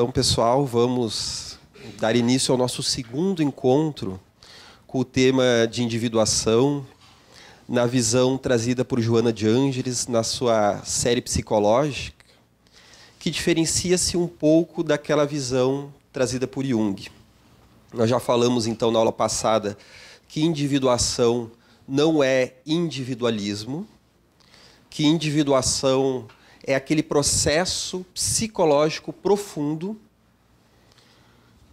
Então, pessoal, vamos dar início ao nosso segundo encontro com o tema de individuação, na visão trazida por Joana de Ângeles na sua série psicológica, que diferencia-se um pouco daquela visão trazida por Jung. Nós já falamos então na aula passada que individuação não é individualismo, que individuação é aquele processo psicológico profundo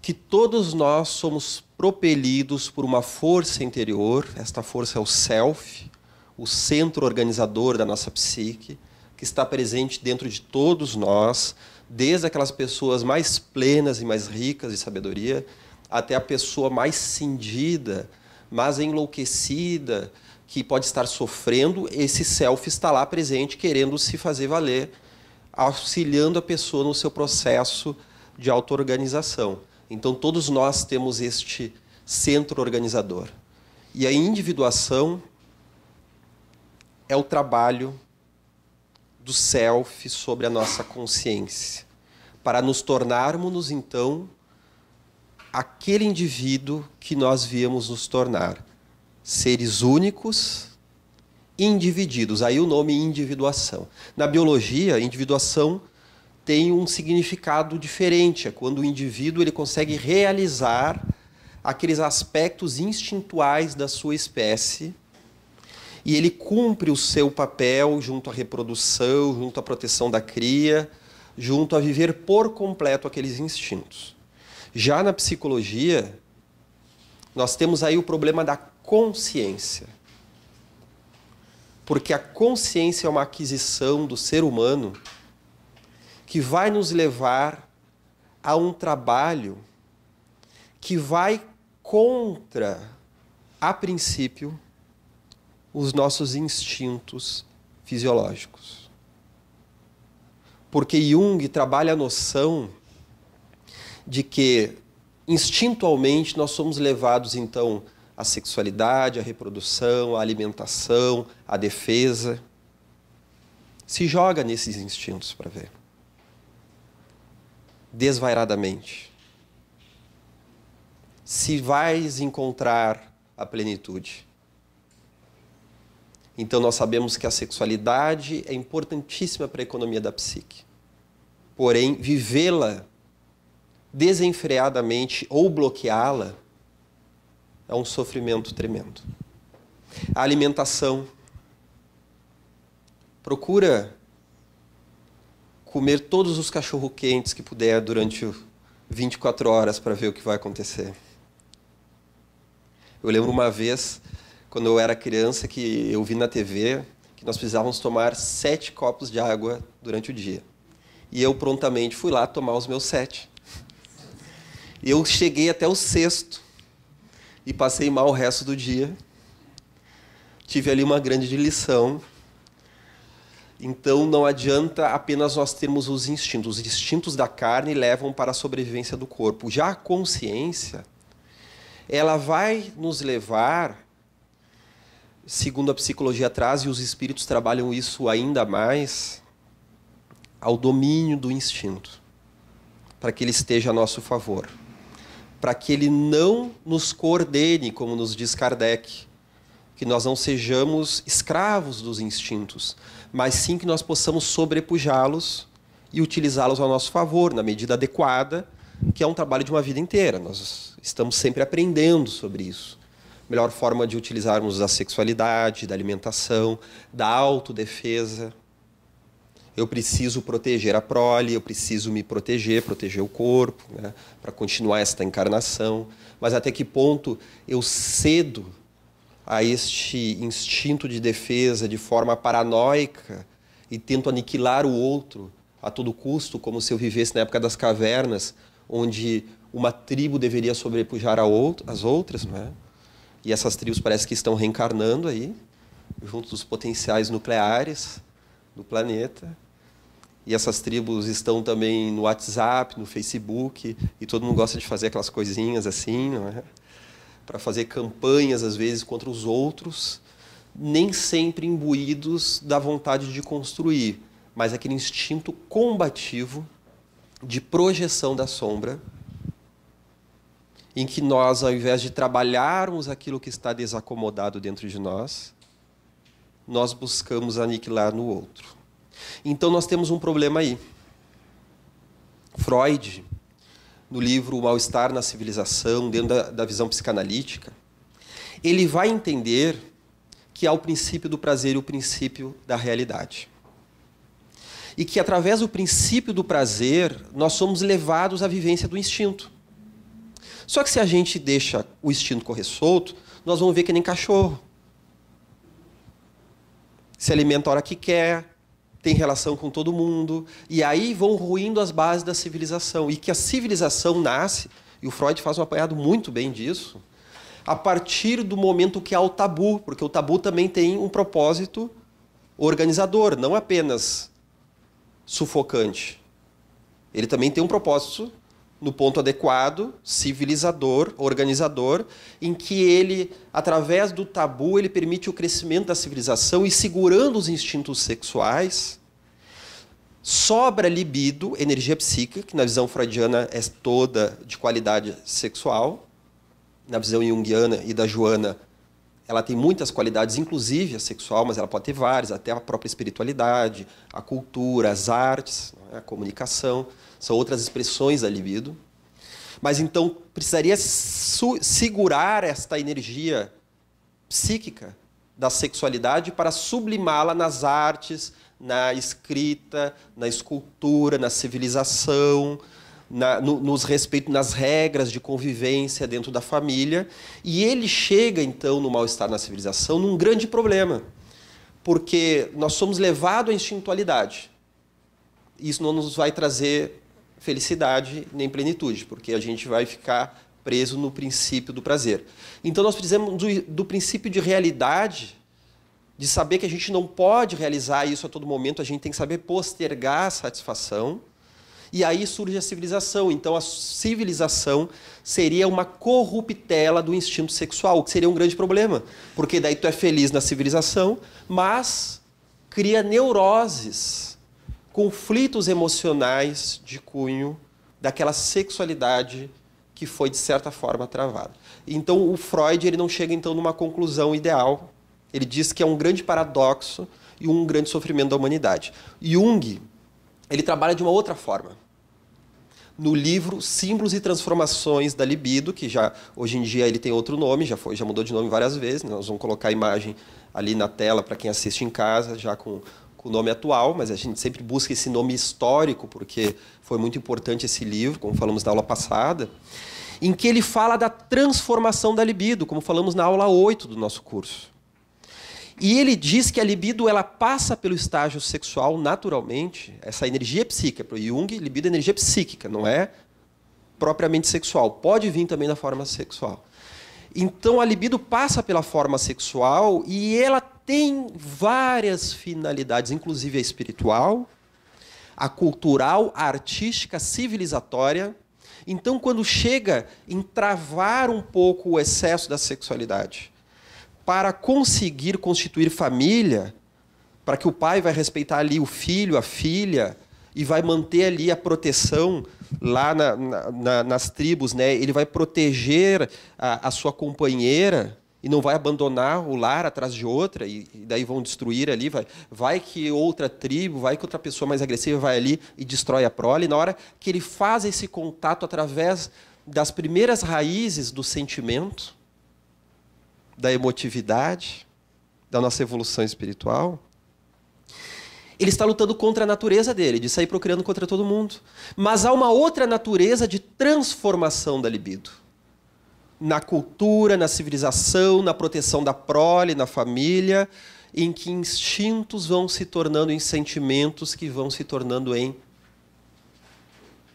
que todos nós somos propelidos por uma força interior, esta força é o self, o centro organizador da nossa psique, que está presente dentro de todos nós, desde aquelas pessoas mais plenas e mais ricas de sabedoria, até a pessoa mais cindida, mais enlouquecida, que pode estar sofrendo, esse self está lá presente, querendo se fazer valer, auxiliando a pessoa no seu processo de auto-organização. Então, todos nós temos este centro organizador. E a individuação é o trabalho do self sobre a nossa consciência, para nos tornarmos, então, aquele indivíduo que nós viemos nos tornar seres únicos, individuos. Aí o nome individuação. Na biologia, individuação tem um significado diferente. É quando o indivíduo ele consegue realizar aqueles aspectos instintuais da sua espécie e ele cumpre o seu papel junto à reprodução, junto à proteção da cria, junto a viver por completo aqueles instintos. Já na psicologia, nós temos aí o problema da consciência. Porque a consciência é uma aquisição do ser humano que vai nos levar a um trabalho que vai contra, a princípio, os nossos instintos fisiológicos. Porque Jung trabalha a noção de que instintualmente nós somos levados então a sexualidade, a reprodução, a alimentação, a defesa. Se joga nesses instintos para ver. Desvairadamente. Se vais encontrar a plenitude. Então, nós sabemos que a sexualidade é importantíssima para a economia da psique. Porém, vivê-la desenfreadamente ou bloqueá-la é um sofrimento tremendo. A alimentação. Procura comer todos os cachorro-quentes que puder durante 24 horas para ver o que vai acontecer. Eu lembro uma vez, quando eu era criança, que eu vi na TV que nós precisávamos tomar sete copos de água durante o dia. E eu prontamente fui lá tomar os meus sete. Eu cheguei até o sexto e passei mal o resto do dia. Tive ali uma grande lição. Então não adianta apenas nós termos os instintos. Os instintos da carne levam para a sobrevivência do corpo. Já a consciência, ela vai nos levar, segundo a psicologia traz, e os espíritos trabalham isso ainda mais, ao domínio do instinto, para que ele esteja a nosso favor para que ele não nos coordene, como nos diz Kardec, que nós não sejamos escravos dos instintos, mas sim que nós possamos sobrepujá-los e utilizá-los ao nosso favor, na medida adequada, que é um trabalho de uma vida inteira. Nós estamos sempre aprendendo sobre isso. Melhor forma de utilizarmos a sexualidade, da alimentação, da autodefesa, eu preciso proteger a prole, eu preciso me proteger, proteger o corpo, né, para continuar esta encarnação. Mas até que ponto eu cedo a este instinto de defesa de forma paranoica e tento aniquilar o outro a todo custo, como se eu vivesse na época das cavernas, onde uma tribo deveria sobrepujar out as outras, não é? E essas tribos parece que estão reencarnando aí, junto dos potenciais nucleares do planeta e essas tribos estão também no WhatsApp, no Facebook, e todo mundo gosta de fazer aquelas coisinhas assim, é? para fazer campanhas, às vezes, contra os outros, nem sempre imbuídos da vontade de construir, mas aquele instinto combativo de projeção da sombra, em que nós, ao invés de trabalharmos aquilo que está desacomodado dentro de nós, nós buscamos aniquilar no outro. Então nós temos um problema aí. Freud, no livro O Mal-Estar na Civilização, dentro da, da visão psicanalítica, ele vai entender que há o princípio do prazer e o princípio da realidade. E que através do princípio do prazer, nós somos levados à vivência do instinto. Só que se a gente deixa o instinto correr solto, nós vamos ver que nem cachorro. Se alimenta a hora que quer, tem relação com todo mundo, e aí vão ruindo as bases da civilização. E que a civilização nasce, e o Freud faz um apanhado muito bem disso, a partir do momento que há o tabu, porque o tabu também tem um propósito organizador, não apenas sufocante. Ele também tem um propósito no ponto adequado, civilizador, organizador, em que ele, através do tabu, ele permite o crescimento da civilização e segurando os instintos sexuais, sobra libido, energia psíquica, que na visão freudiana é toda de qualidade sexual, na visão junguiana e da Joana, ela tem muitas qualidades, inclusive a sexual, mas ela pode ter várias, até a própria espiritualidade, a cultura, as artes, é? a comunicação são outras expressões da libido. Mas então precisaria segurar esta energia psíquica da sexualidade para sublimá-la nas artes, na escrita, na escultura, na civilização, na, no, nos respeito, nas regras de convivência dentro da família. E ele chega, então, no mal-estar na civilização, num grande problema, porque nós somos levados à instintualidade. Isso não nos vai trazer felicidade nem plenitude, porque a gente vai ficar preso no princípio do prazer. Então nós precisamos do, do princípio de realidade, de saber que a gente não pode realizar isso a todo momento, a gente tem que saber postergar a satisfação. E aí surge a civilização. Então a civilização seria uma corruptela do instinto sexual, que seria um grande problema, porque daí tu é feliz na civilização, mas cria neuroses conflitos emocionais de cunho daquela sexualidade que foi de certa forma travada. Então o Freud ele não chega então numa conclusão ideal. Ele diz que é um grande paradoxo e um grande sofrimento da humanidade. Jung ele trabalha de uma outra forma. No livro Símbolos e Transformações da Libido, que já hoje em dia ele tem outro nome, já foi, já mudou de nome várias vezes. Né? Nós vamos colocar a imagem ali na tela para quem assiste em casa, já com o nome atual, mas a gente sempre busca esse nome histórico, porque foi muito importante esse livro, como falamos na aula passada, em que ele fala da transformação da libido, como falamos na aula 8 do nosso curso. E ele diz que a libido ela passa pelo estágio sexual naturalmente, essa energia psíquica, para o Jung, libido é energia psíquica, não é propriamente sexual, pode vir também da forma sexual. Então a libido passa pela forma sexual e ela tem várias finalidades, inclusive a espiritual, a cultural, a artística, a civilizatória. Então, quando chega em travar um pouco o excesso da sexualidade, para conseguir constituir família, para que o pai vai respeitar ali o filho, a filha, e vai manter ali a proteção lá na, na, nas tribos, né? Ele vai proteger a, a sua companheira e não vai abandonar o lar atrás de outra e, e daí vão destruir ali, vai, vai que outra tribo, vai que outra pessoa mais agressiva vai ali e destrói a prole. E na hora que ele faz esse contato através das primeiras raízes do sentimento, da emotividade, da nossa evolução espiritual, ele está lutando contra a natureza dele, de sair procriando contra todo mundo. Mas há uma outra natureza de transformação da libido na cultura, na civilização, na proteção da prole, na família, em que instintos vão se tornando em sentimentos que vão se tornando em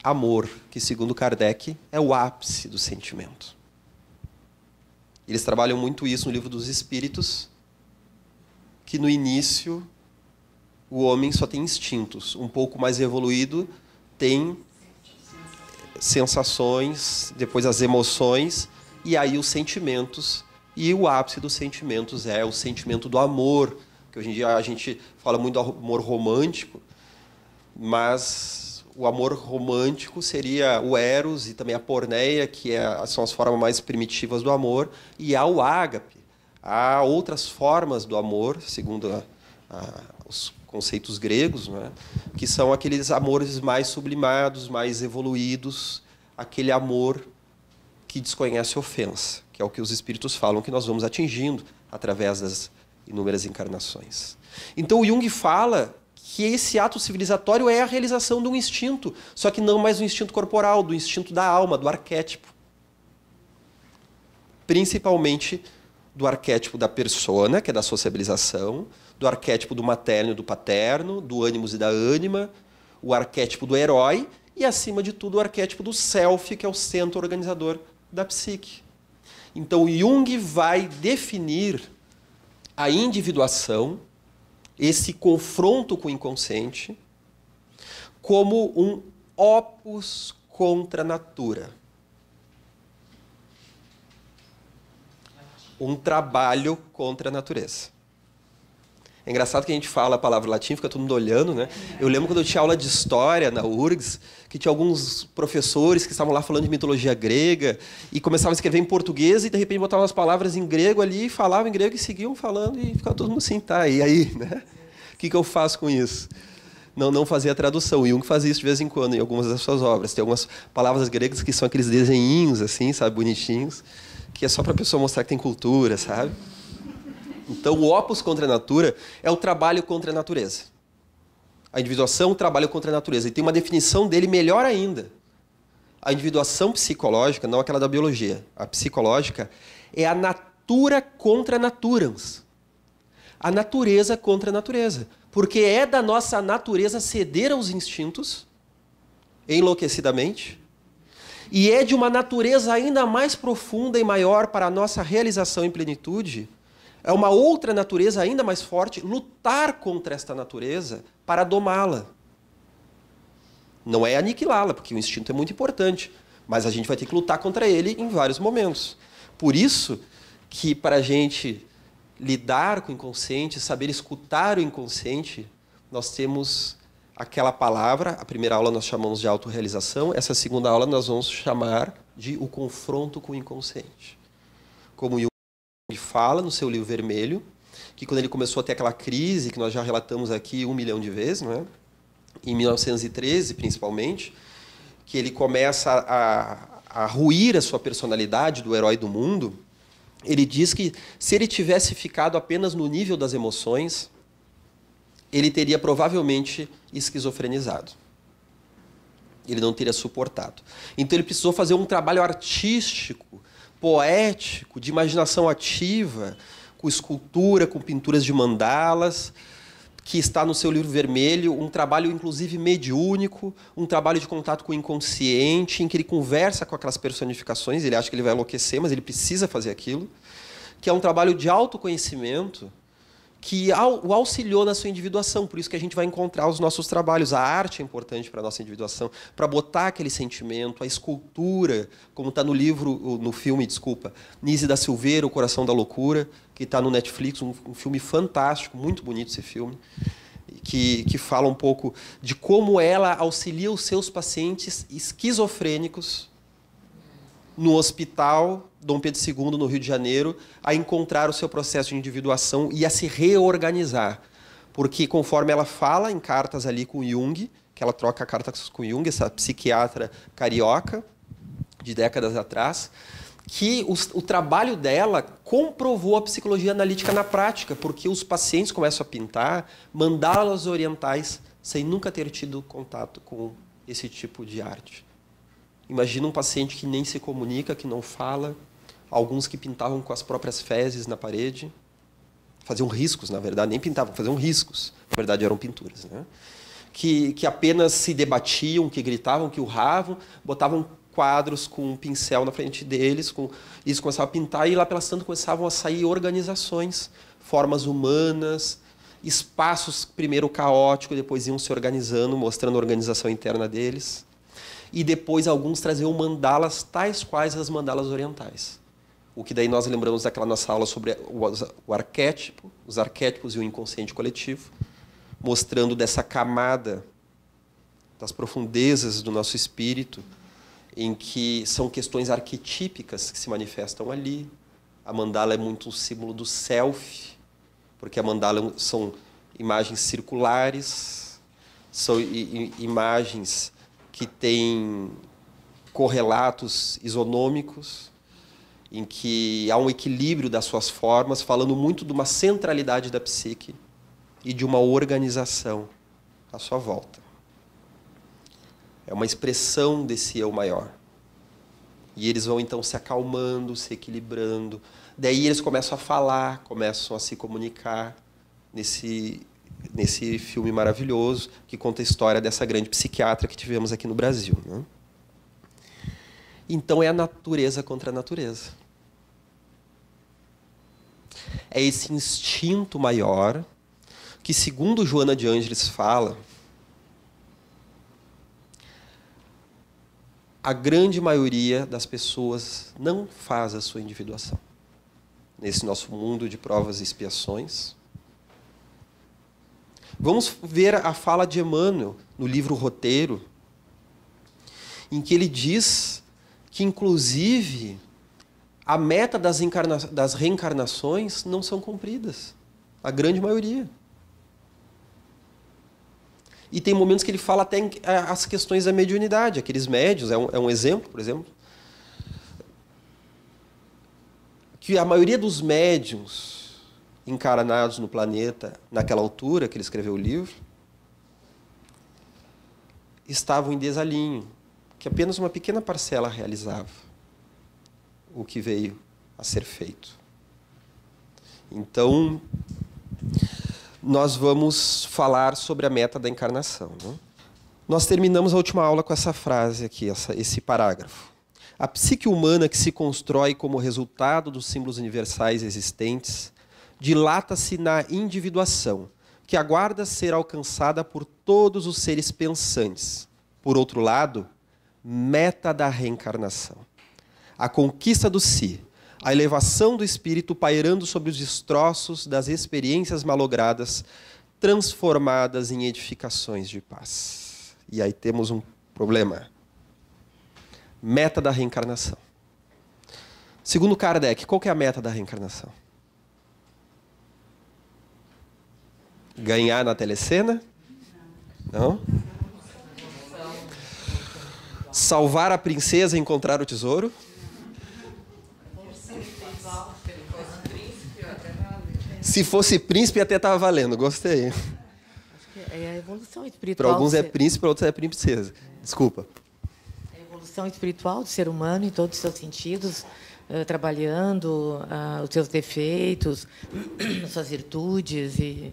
amor, que segundo Kardec é o ápice do sentimento. Eles trabalham muito isso no livro dos Espíritos, que no início o homem só tem instintos, um pouco mais evoluído tem sensações, depois as emoções, e aí os sentimentos, e o ápice dos sentimentos é o sentimento do amor, que hoje em dia a gente fala muito do amor romântico, mas o amor romântico seria o eros e também a porneia, que é, são as formas mais primitivas do amor, e há o ágape. Há outras formas do amor, segundo a, a, os conceitos gregos, né? que são aqueles amores mais sublimados, mais evoluídos, aquele amor que desconhece ofensa, que é o que os espíritos falam que nós vamos atingindo através das inúmeras encarnações. Então o Jung fala que esse ato civilizatório é a realização de um instinto, só que não mais do instinto corporal, do instinto da alma, do arquétipo. Principalmente do arquétipo da persona, que é da sociabilização, do arquétipo do materno e do paterno, do ânimos e da ânima, o arquétipo do herói e, acima de tudo, o arquétipo do self, que é o centro organizador da psique. Então Jung vai definir a individuação, esse confronto com o inconsciente, como um opus contra a natura. Um trabalho contra a natureza. É engraçado que a gente fala a palavra latim, fica todo mundo olhando, né? Eu lembro quando eu tinha aula de história na URGS, que tinha alguns professores que estavam lá falando de mitologia grega e começavam a escrever em português e de repente botavam as palavras em grego ali, e falavam em grego e seguiam falando e ficava todo mundo assim, tá, e aí, né? O que, que eu faço com isso? não, não fazia a tradução. Jung fazia isso de vez em quando em algumas das suas obras. Tem algumas palavras gregas que são aqueles desenhinhos, assim, sabe, bonitinhos, que é só para a pessoa mostrar que tem cultura, sabe? Então, o opus contra a natura é o trabalho contra a natureza. A individuação trabalha contra a natureza. E tem uma definição dele melhor ainda. A individuação psicológica, não aquela da biologia, a psicológica, é a natura contra naturans. A natureza contra a natureza. Porque é da nossa natureza ceder aos instintos, enlouquecidamente, e é de uma natureza ainda mais profunda e maior para a nossa realização em plenitude é uma outra natureza ainda mais forte, lutar contra esta natureza para domá-la. Não é aniquilá-la, porque o instinto é muito importante, mas a gente vai ter que lutar contra ele em vários momentos. Por isso que para a gente lidar com o inconsciente, saber escutar o inconsciente, nós temos aquela palavra, a primeira aula nós chamamos de autorrealização, essa segunda aula nós vamos chamar de o confronto com o inconsciente. Como ele fala no seu livro vermelho que quando ele começou a ter aquela crise, que nós já relatamos aqui um milhão de vezes, não é? em 1913 principalmente, que ele começa a, a ruir a sua personalidade do herói do mundo, ele diz que se ele tivesse ficado apenas no nível das emoções, ele teria provavelmente esquizofrenizado. Ele não teria suportado. Então ele precisou fazer um trabalho artístico poético, de imaginação ativa, com escultura, com pinturas de mandalas, que está no seu livro vermelho, um trabalho inclusive mediúnico, um trabalho de contato com o inconsciente, em que ele conversa com aquelas personificações, ele acha que ele vai enlouquecer, mas ele precisa fazer aquilo, que é um trabalho de autoconhecimento que o auxiliou na sua individuação. Por isso que a gente vai encontrar os nossos trabalhos. A arte é importante para a nossa individuação, para botar aquele sentimento, a escultura, como está no livro, no filme, desculpa, Nise da Silveira, O Coração da Loucura, que está no Netflix, um, filme fantástico, muito bonito esse filme, que, que fala um pouco de como ela auxilia os seus pacientes esquizofrênicos no hospital Dom Pedro II, no Rio de Janeiro, a encontrar o seu processo de individuação e a se reorganizar. Porque, conforme ela fala em cartas ali com Jung, que ela troca cartas com Jung, essa psiquiatra carioca, de décadas atrás, que o, o, trabalho dela comprovou a psicologia analítica na prática, porque os pacientes começam a pintar mandalas orientais sem nunca ter tido contato com esse tipo de arte. Imagina um paciente que nem se comunica, que não fala, alguns que pintavam com as próprias fezes na parede, faziam riscos, na verdade, nem pintavam, faziam riscos, na verdade eram pinturas, né? que, que apenas se debatiam, que gritavam, que urravam, botavam quadros com um pincel na frente deles, com, isso começavam a pintar e lá pelas tantas começavam a sair organizações, formas humanas, espaços primeiro caóticos, depois iam se organizando, mostrando a organização interna deles. E depois alguns traziam mandalas tais quais as mandalas orientais o que daí nós lembramos daquela nossa aula sobre o arquétipo, os arquétipos e o inconsciente coletivo, mostrando dessa camada das profundezas do nosso espírito, em que são questões arquetípicas que se manifestam ali. A mandala é muito um símbolo do self, porque a mandala é são imagens circulares, são imagens que têm correlatos isonômicos em que há um equilíbrio das suas formas, falando muito de uma centralidade da psique e de uma organização à sua volta. É uma expressão desse eu maior. E eles vão então se acalmando, se equilibrando. Daí eles começam a falar, começam a se comunicar nesse, nesse filme maravilhoso que conta a história dessa grande psiquiatra que tivemos aqui no Brasil. Né? Então é a natureza contra a natureza. É esse instinto maior que, segundo Joana de Ângeles fala, a grande maioria das pessoas não faz a sua individuação. Nesse nosso mundo de provas e expiações. Vamos ver a fala de Emmanuel no livro Roteiro, em que ele diz que, inclusive, a meta das, das reencarnações não são cumpridas. A grande maioria. E tem momentos que ele fala até as questões da mediunidade, aqueles médios, é um, é um exemplo, por exemplo. Que a maioria dos médios encarnados no planeta, naquela altura que ele escreveu o livro, estavam em desalinho, que apenas uma pequena parcela realizava o que veio a ser feito. Então, nós vamos falar sobre a meta da encarnação. Né? Nós terminamos a última aula com essa frase aqui, essa, esse parágrafo. A psique humana que se constrói como resultado dos símbolos universais existentes dilata-se na individuação, que aguarda ser alcançada por todos os seres pensantes. Por outro lado, meta da reencarnação a conquista do si, a elevação do espírito pairando sobre os destroços das experiências malogradas, transformadas em edificações de paz. E aí temos um problema. Meta da reencarnação. Segundo Kardec, qual é a meta da reencarnação? Ganhar na telecena? Não? Salvar a princesa e encontrar o tesouro? Se fosse príncipe, até estava valendo. Gostei. Acho que é a evolução espiritual. Para alguns é príncipe, para outros é princesa. Desculpa. É a evolução espiritual do ser humano em todos os seus sentidos, eh, trabalhando ah, os seus defeitos, suas virtudes e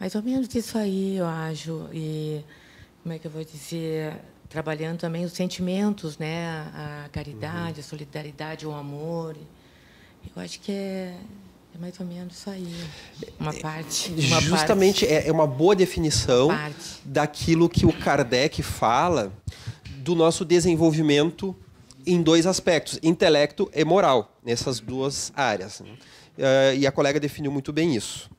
mais ou menos isso aí, eu acho. E como é que eu vou dizer? Trabalhando também os sentimentos, né? A caridade, uhum. a solidariedade, o amor. Eu acho que é é mais ou menos isso aí. Uma parte. Uma Justamente parte. É, é uma boa definição uma daquilo que o Kardec fala do nosso desenvolvimento em dois aspectos, intelecto e moral, nessas duas áreas. Né? Eh, e a colega definiu muito bem isso.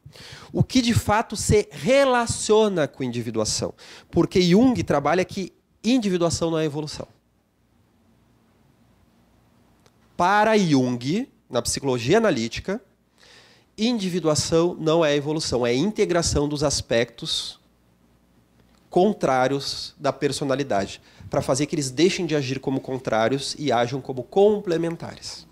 O que de fato se relaciona com individuação? Porque Jung trabalha que individuação não é evolução. Para Jung, na psicologia analítica, individuação não é evolução, é integração dos aspectos contrários da personalidade, para fazer que eles deixem de agir como contrários e ajam como complementares.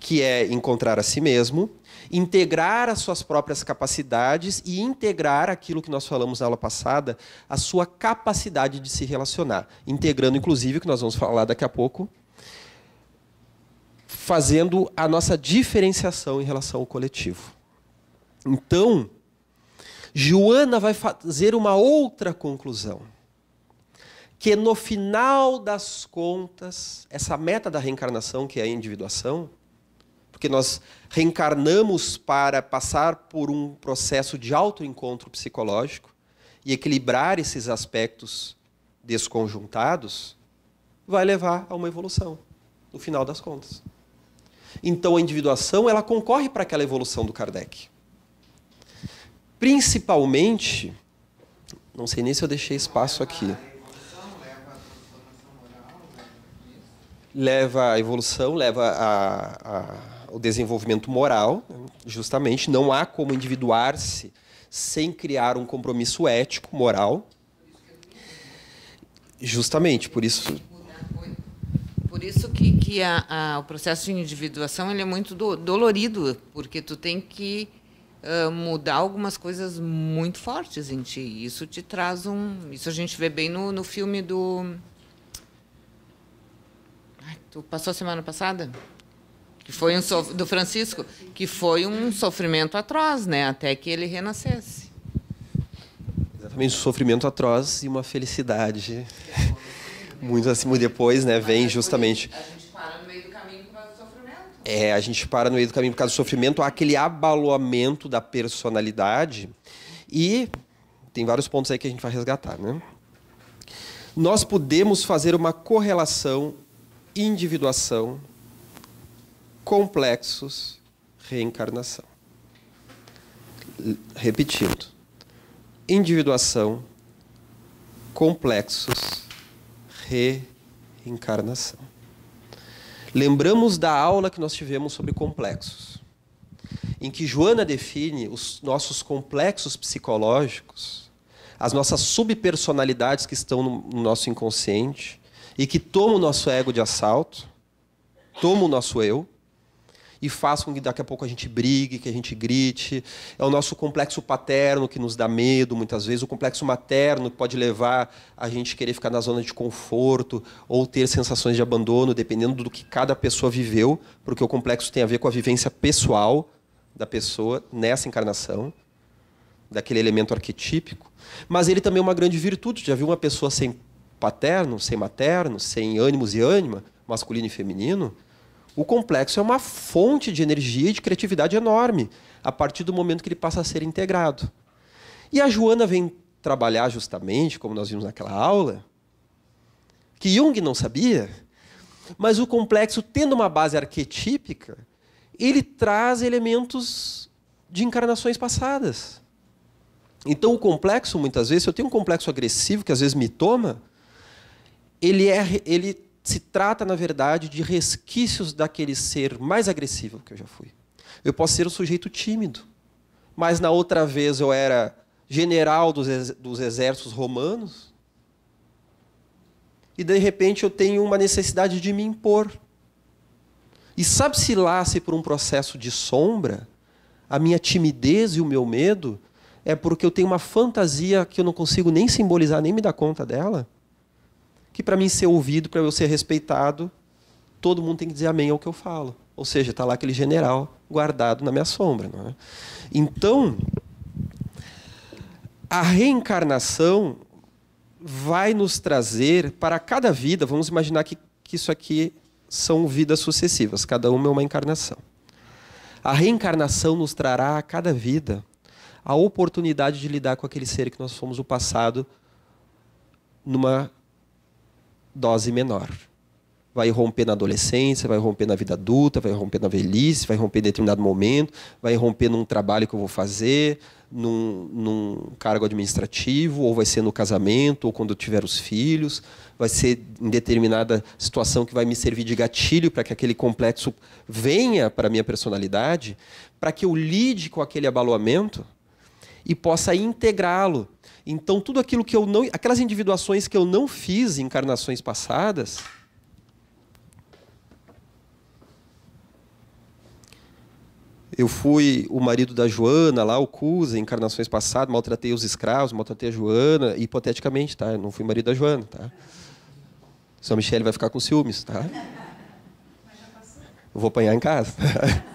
Que é encontrar a si mesmo, integrar as suas próprias capacidades e integrar aquilo que nós falamos na aula passada, a sua capacidade de se relacionar, integrando inclusive o que nós vamos falar daqui a pouco, fazendo a nossa diferenciação em relação ao coletivo. Então, Joana vai fazer uma outra conclusão. Que no final das contas, essa meta da reencarnação, que é a individuação, porque nós reencarnamos para passar por um processo de autoencontro psicológico e equilibrar esses aspectos desconjuntados, vai levar a uma evolução, no final das contas. Então a individuação ela concorre para aquela evolução do Kardec. Principalmente, não sei nem se eu deixei espaço aqui. Leva à evolução, leva a, a o desenvolvimento moral, justamente. Não há como individuar-se sem criar um compromisso ético, moral. Justamente, por isso por isso que, que a, a, o processo de individuação ele é muito do, dolorido, porque tu tem que uh, mudar algumas coisas muito fortes em ti. Isso te traz um. Isso a gente vê bem no, no filme do. Ai, tu passou semana passada? que foi um do Francisco, que foi um sofrimento atroz, né, até que ele renascesse. Exatamente, um sofrimento atroz e uma felicidade muito acima depois, né? Vem justamente. A gente para no meio do caminho por causa do sofrimento. É, a gente para no meio do caminho por causa do sofrimento, há aquele abaloamento da personalidade e tem vários pontos aí que a gente vai resgatar, né? Nós podemos fazer uma correlação, individuação, complexos, reencarnação. Repetindo. Individuação, complexos, reencarnação. Lembramos da aula que nós tivemos sobre complexos, em que Joana define os nossos complexos psicológicos, as nossas subpersonalidades que estão no nosso inconsciente e que tomam o nosso ego de assalto, tomam o nosso eu, e faz com que daqui a pouco a gente brigue, que a gente grite. É o nosso complexo paterno que nos dá medo, muitas vezes, o complexo materno que pode levar a gente querer ficar na zona de conforto ou ter sensações de abandono, dependendo do que cada pessoa viveu, porque o complexo tem a ver com a vivência pessoal da pessoa nessa encarnação daquele elemento arquetípico, mas ele também é uma grande virtude. Já viu uma pessoa sem paterno, sem materno, sem ânimos e ânima, masculino e feminino? O complexo é uma fonte de energia e de criatividade enorme, a partir do momento que ele passa a ser integrado. E a Joana vem trabalhar justamente, como nós vimos naquela aula, que Jung não sabia, mas o complexo, tendo uma base arquetípica, ele traz elementos de encarnações passadas. Então, o complexo, muitas vezes, se eu tenho um complexo agressivo que às vezes me toma, ele, é, ele se trata, na verdade, de resquícios daquele ser mais agressivo que eu já fui. Eu posso ser um sujeito tímido, mas na outra vez eu era general dos, ex dos exércitos romanos, e de repente eu tenho uma necessidade de me impor. E sabe-se lá se por um processo de sombra, a minha timidez e o meu medo é porque eu tenho uma fantasia que eu não consigo nem simbolizar, nem me dar conta dela, que para mim ser ouvido, para eu ser respeitado, todo mundo tem que dizer amém ao que eu falo. Ou seja, está lá aquele general guardado na minha sombra. É? Então, a reencarnação vai nos trazer para cada vida, vamos imaginar que, que isso aqui são vidas sucessivas, cada uma é uma encarnação. A reencarnação nos trará a cada vida a oportunidade de lidar com aquele ser que nós fomos o passado numa dose menor. Vai romper na adolescência, vai romper na vida adulta, vai romper na velhice, vai romper em determinado momento, vai romper num trabalho que eu vou fazer, num, num cargo administrativo, ou vai ser no casamento, ou quando eu tiver os filhos, vai ser em determinada situação que vai me servir de gatilho para que aquele complexo venha para a minha personalidade, para que eu lide com aquele abaloamento e possa integrá-lo então, tudo aquilo que eu não. aquelas individuações que eu não fiz em encarnações passadas. Eu fui o marido da Joana, lá, o Cusa, em encarnações passadas, maltratei os escravos, maltratei a Joana, hipoteticamente, tá? Eu não fui marido da Joana, tá? São Michele vai ficar com ciúmes, tá? Eu vou apanhar em casa.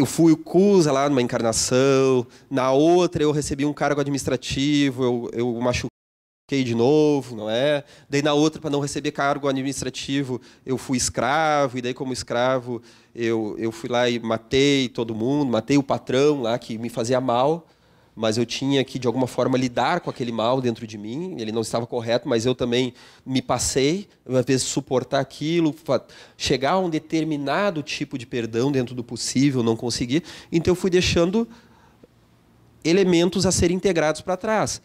eu fui o CUSA lá numa encarnação, na outra eu recebi um cargo administrativo, eu, eu machuquei de novo, não é? Daí na outra, para não receber cargo administrativo, eu fui escravo, e daí como escravo eu, eu fui lá e matei todo mundo, matei o patrão lá que me fazia mal mas eu tinha que, de alguma forma, lidar com aquele mal dentro de mim. Ele não estava correto, mas eu também me passei, às vezes, suportar aquilo, chegar a um determinado tipo de perdão dentro do possível, não consegui. Então, eu fui deixando elementos a serem integrados para trás.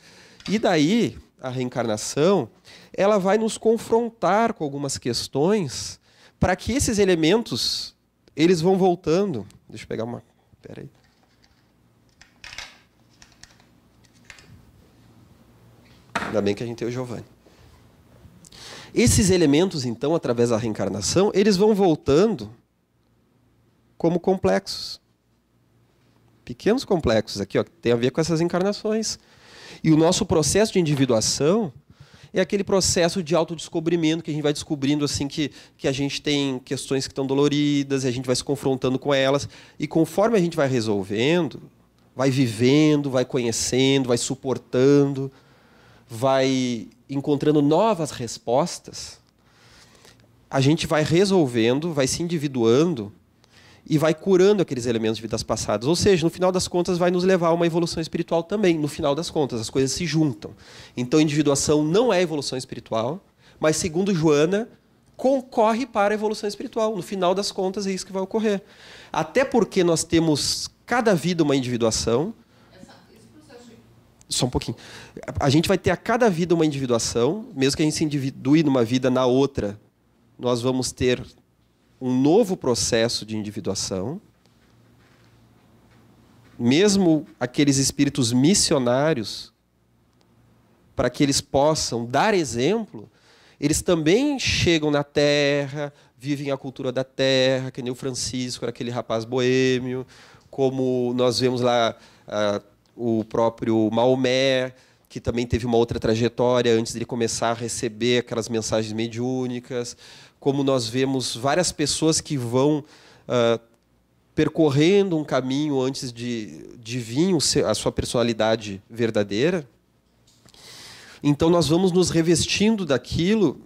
E daí, a reencarnação, ela vai nos confrontar com algumas questões para que esses elementos, eles vão voltando. Deixa eu pegar uma... Peraí. aí. Ainda bem que a gente tem o Giovanni. Esses elementos, então, através da reencarnação, eles vão voltando como complexos. Pequenos complexos aqui, ó, que tem a ver com essas encarnações. E o nosso processo de individuação é aquele processo de autodescobrimento que a gente vai descobrindo assim que, que a gente tem questões que estão doloridas, e a gente vai se confrontando com elas. E conforme a gente vai resolvendo, vai vivendo, vai conhecendo, vai suportando, vai encontrando novas respostas, a gente vai resolvendo, vai se individuando e vai curando aqueles elementos de vidas passadas. Ou seja, no final das contas, vai nos levar a uma evolução espiritual também. No final das contas, as coisas se juntam. Então, individuação não é evolução espiritual, mas, segundo Joana, concorre para a evolução espiritual. No final das contas, é isso que vai ocorrer. Até porque nós temos cada vida uma individuação, só um pouquinho. A gente vai ter a cada vida uma individuação, mesmo que a gente se individue numa vida na outra, nós vamos ter um novo processo de individuação. Mesmo aqueles espíritos missionários, para que eles possam dar exemplo, eles também chegam na terra, vivem a cultura da terra, que nem o Francisco, era aquele rapaz boêmio, como nós vemos lá. Uh, o próprio Maomé, que também teve uma outra trajetória antes de ele começar a receber aquelas mensagens mediúnicas, como nós vemos várias pessoas que vão uh, percorrendo um caminho antes de, de vir a sua personalidade verdadeira. Então nós vamos nos revestindo daquilo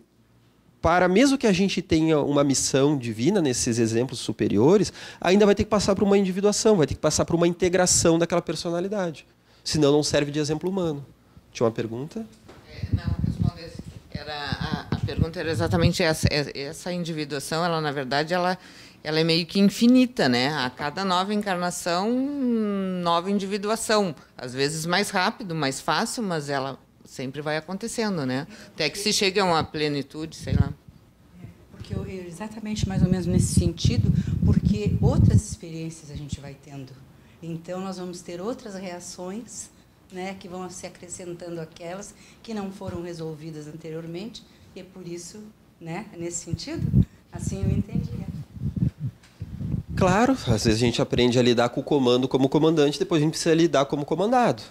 para mesmo que a gente tenha uma missão divina nesses exemplos superiores, ainda vai ter que passar por uma individuação, vai ter que passar por uma integração daquela personalidade. Senão não serve de exemplo humano. Tinha uma pergunta? É, não, respondesse. Era a, a, pergunta era exatamente essa. É, essa individuação, ela na verdade, ela ela é meio que infinita, né? A cada nova encarnação, hum, nova individuação. Às vezes mais rápido, mais fácil, mas ela sempre vai acontecendo, né? Até que se chegue a uma plenitude, sei lá. Porque eu, exatamente mais ou menos nesse sentido, porque outras experiências a gente vai tendo. Então nós vamos ter outras reações, né, que vão se acrescentando aquelas que não foram resolvidas anteriormente, e é por isso, né, nesse sentido, assim eu entendia. Claro, às vezes a gente aprende a lidar com o comando como comandante, depois a gente precisa lidar como comandado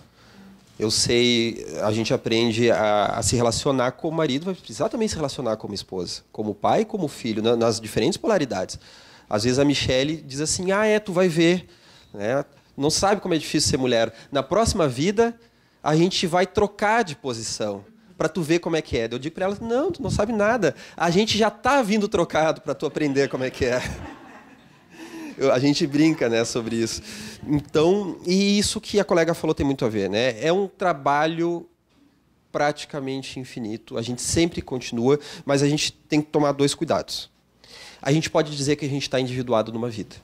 eu sei, a gente aprende a, a, se relacionar com o marido, vai precisar também se relacionar como esposa, como pai, como filho, na, nas diferentes polaridades. Às vezes a Michelle diz assim: ah, é, tu vai ver, né? não sabe como é difícil ser mulher. Na próxima vida, a gente vai trocar de posição para tu ver como é que é. Eu digo para ela: não, tu não sabe nada. A gente já está vindo trocado para tu aprender como é que é a gente brinca, né, sobre isso. Então, e isso que a colega falou tem muito a ver, né? É um trabalho praticamente infinito. A gente sempre continua, mas a gente tem que tomar dois cuidados. A gente pode dizer que a gente está individuado numa vida.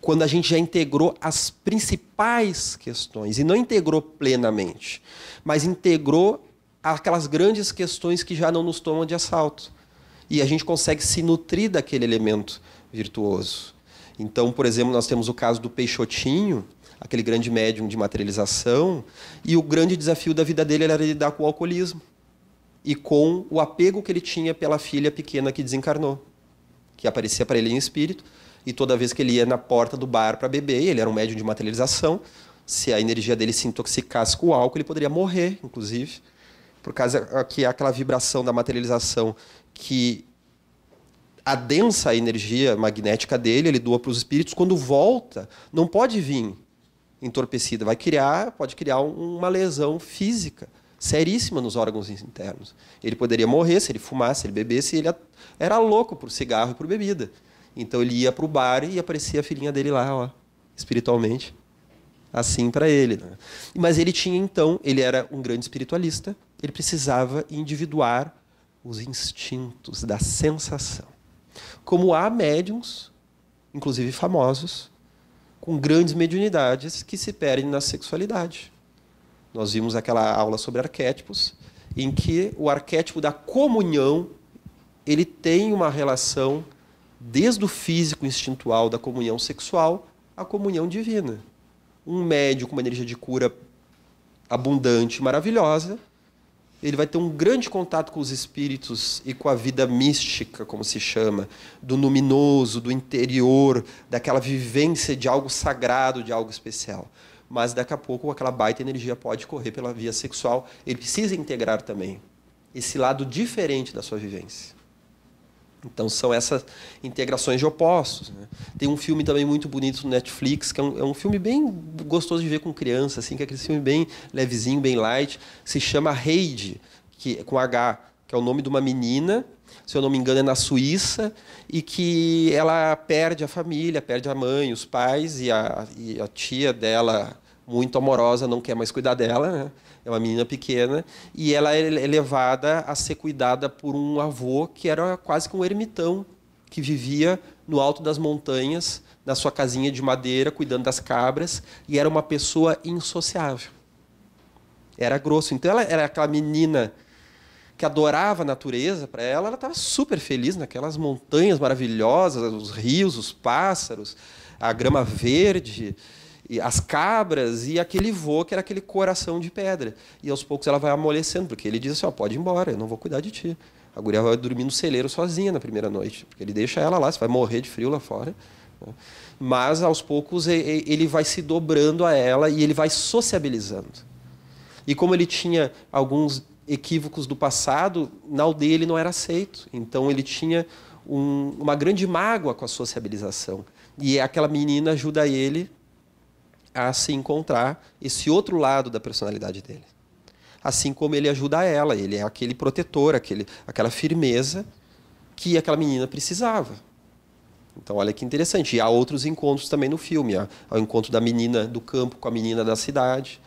Quando a gente já integrou as principais questões, e não integrou plenamente, mas integrou aquelas grandes questões que já não nos tomam de assalto. E a gente consegue se nutrir daquele elemento virtuoso. Então, por exemplo, nós temos o caso do Peixotinho, aquele grande médium de materialização, e o grande desafio da vida dele era lidar com o alcoolismo e com o apego que ele tinha pela filha pequena que desencarnou, que aparecia para ele em espírito, e toda vez que ele ia na porta do bar para beber, ele era um médium de materialização, se a energia dele se intoxicasse com o álcool, ele poderia morrer, inclusive, por causa que é aquela vibração da materialização que adensa a energia magnética dele, ele doa para os espíritos, quando volta, não pode vir entorpecida, vai criar, pode criar uma lesão física seríssima nos órgãos internos. Ele poderia morrer se ele fumasse, se ele bebesse, ele era louco por cigarro e por bebida. Então ele ia para o bar e aparecia a filhinha dele lá, ó, espiritualmente. Assim para ele. Né? Mas ele tinha então, ele era um grande espiritualista, ele precisava individuar os instintos da sensação como há médiums, inclusive famosos, com grandes mediunidades que se perdem na sexualidade. Nós vimos aquela aula sobre arquétipos, em que o arquétipo da comunhão ele tem uma relação desde o físico instintual da comunhão sexual à comunhão divina. Um médium com uma energia de cura abundante, maravilhosa, ele vai ter um grande contato com os espíritos e com a vida mística, como se chama, do luminoso, do interior, daquela vivência de algo sagrado, de algo especial. Mas daqui a pouco aquela baita energia pode correr pela via sexual. Ele precisa integrar também esse lado diferente da sua vivência. Então são essas integrações de opostos. Né? Tem um filme também muito bonito no Netflix, que é um, é um, filme bem gostoso de ver com criança, assim, que é aquele filme bem levezinho, bem light, se chama Heidi, que, é com H, que é o nome de uma menina, se eu não me engano é na Suíça, e que ela perde a família, perde a mãe, os pais, e a, e a tia dela, muito amorosa, não quer mais cuidar dela, né? é uma menina pequena, e ela é, é levada a ser cuidada por um avô que era quase que um ermitão, que vivia no alto das montanhas, na sua casinha de madeira, cuidando das cabras, e era uma pessoa insociável. Era grosso. Então ela era aquela menina que adorava a natureza, para ela, ela estava super feliz naquelas montanhas maravilhosas, os rios, os pássaros, a grama verde e as cabras e aquele vô que era aquele coração de pedra. E aos poucos ela vai amolecendo, porque ele diz assim: ó, pode ir embora, eu não vou cuidar de ti. A guria vai dormir no celeiro sozinha na primeira noite, porque ele deixa ela lá, você vai morrer de frio lá fora. Né? Mas aos poucos ele vai se dobrando a ela e ele vai sociabilizando. E como ele tinha alguns equívocos do passado, na aldeia ele não era aceito. Então ele tinha um, uma grande mágoa com a sociabilização. E aquela menina ajuda ele a se encontrar esse outro lado da personalidade dele. Assim como ele ajuda ela, ele é aquele protetor, aquele, aquela firmeza que aquela menina precisava. Então, olha que interessante. E há outros encontros também no filme. Há, há o encontro da menina do campo com a menina da cidade,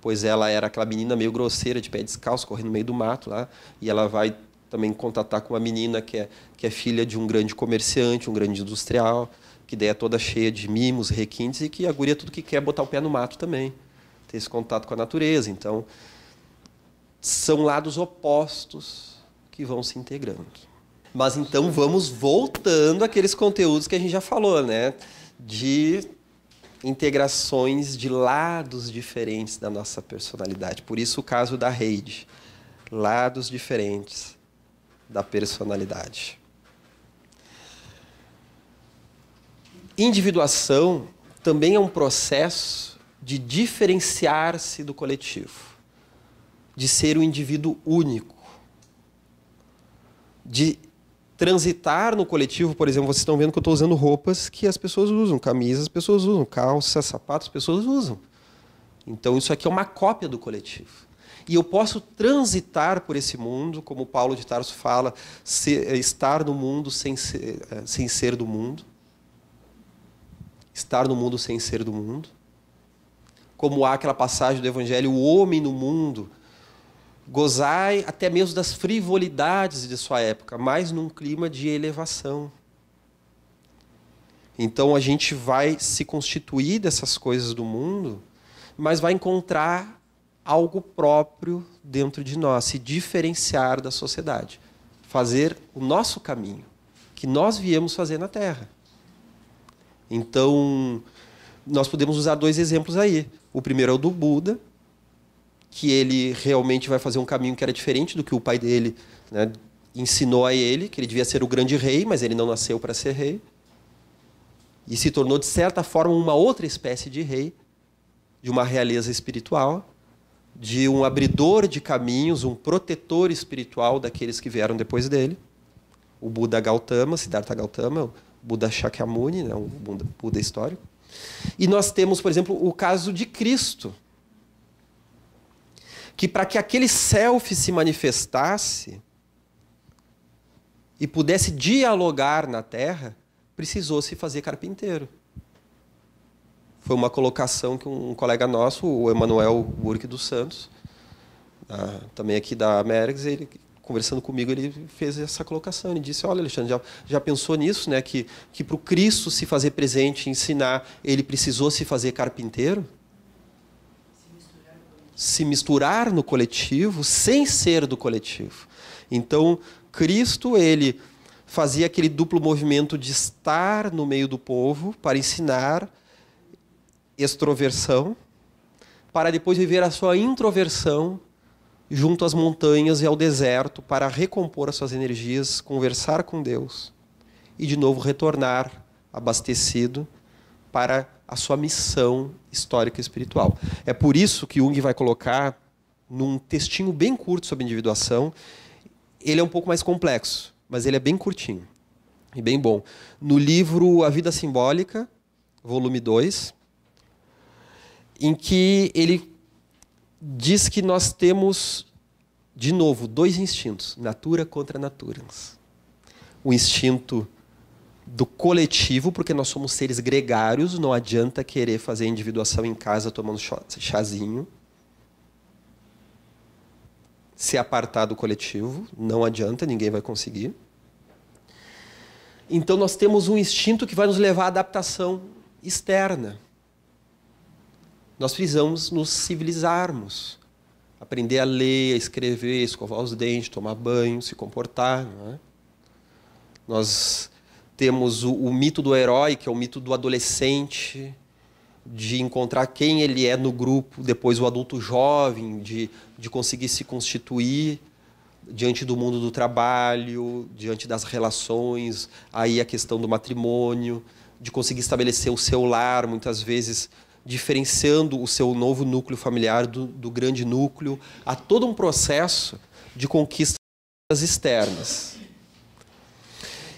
pois ela era aquela menina meio grosseira, de pé descalço, correndo no meio do mato lá, e ela vai também contatar com uma menina que é, que é filha de um grande comerciante, um grande industrial que daí é toda cheia de mimos, requintes, e que a guria tudo que quer é botar o pé no mato também. Ter esse contato com a natureza. Então, são lados opostos que vão se integrando. Mas então vamos voltando àqueles conteúdos que a gente já falou, né? De integrações de lados diferentes da nossa personalidade. Por isso o caso da rede. Lados diferentes da personalidade. Individuação também é um processo de diferenciar-se do coletivo, de ser um indivíduo único, de transitar no coletivo, por exemplo, vocês estão vendo que eu estou usando roupas que as pessoas usam, camisas as pessoas usam, calças, sapatos as pessoas usam. Então isso aqui é uma cópia do coletivo. E eu posso transitar por esse mundo, como Paulo de Tarso fala, ser, eh, estar no mundo sem ser, eh, sem ser do mundo estar no mundo sem ser do mundo. Como há aquela passagem do Evangelho, o homem no mundo, gozai até mesmo das frivolidades de sua época, mas num clima de elevação. Então a gente vai se constituir dessas coisas do mundo, mas vai encontrar algo próprio dentro de nós, se diferenciar da sociedade, fazer o nosso caminho que nós viemos fazer na Terra. Então, nós podemos usar dois exemplos aí. O primeiro é o do Buda, que ele realmente vai fazer um caminho que era diferente do que o pai dele né, ensinou a ele, que ele devia ser o grande rei, mas ele não nasceu para ser rei. E se tornou, de certa forma, uma outra espécie de rei, de uma realeza espiritual, de um abridor de caminhos, um protetor espiritual daqueles que vieram depois dele. O Buda Gautama, Siddhartha Gautama, Buda Shakyamuni, né, um Buda, Buda histórico. E nós temos, por exemplo, o caso de Cristo, que para que aquele self se manifestasse e pudesse dialogar na Terra, precisou se fazer carpinteiro. Foi uma colocação que um colega nosso, o Emanuel Burke dos Santos, ah, também aqui da América, ele conversando comigo, ele fez essa colocação. Ele disse: Olha, Alexandre, já, já pensou nisso, né? Que, que para o Cristo se fazer presente, ensinar, ele precisou se fazer carpinteiro? Se misturar, se misturar no coletivo, sem ser do coletivo. Então, Cristo, ele fazia aquele duplo movimento de estar no meio do povo para ensinar extroversão, para depois viver a sua introversão junto às montanhas e ao deserto para recompor as suas energias, conversar com Deus e de novo retornar abastecido para a sua missão histórica e espiritual. É por isso que Jung vai colocar num textinho bem curto sobre individuação. Ele é um pouco mais complexo, mas ele é bem curtinho e bem bom. No livro A Vida Simbólica, volume 2, em que ele diz que nós temos, de novo, dois instintos, natura contra naturans. O instinto do coletivo, porque nós somos seres gregários, não adianta querer fazer individuação em casa tomando chazinho. Se apartar do coletivo, não adianta, ninguém vai conseguir. Então nós temos um instinto que vai nos levar à adaptação externa. Nós precisamos nos civilizarmos, aprender a ler, a escrever, escovar os dentes, tomar banho, se comportar. É? Nós temos o, o mito do herói, que é o mito do adolescente, de encontrar quem ele é no grupo, depois o adulto jovem, de, de conseguir se constituir diante do mundo do trabalho, diante das relações, aí a questão do matrimônio, de conseguir estabelecer o seu lar, muitas vezes diferenciando o seu novo núcleo familiar do, do grande núcleo. Há todo um processo de conquistas externas.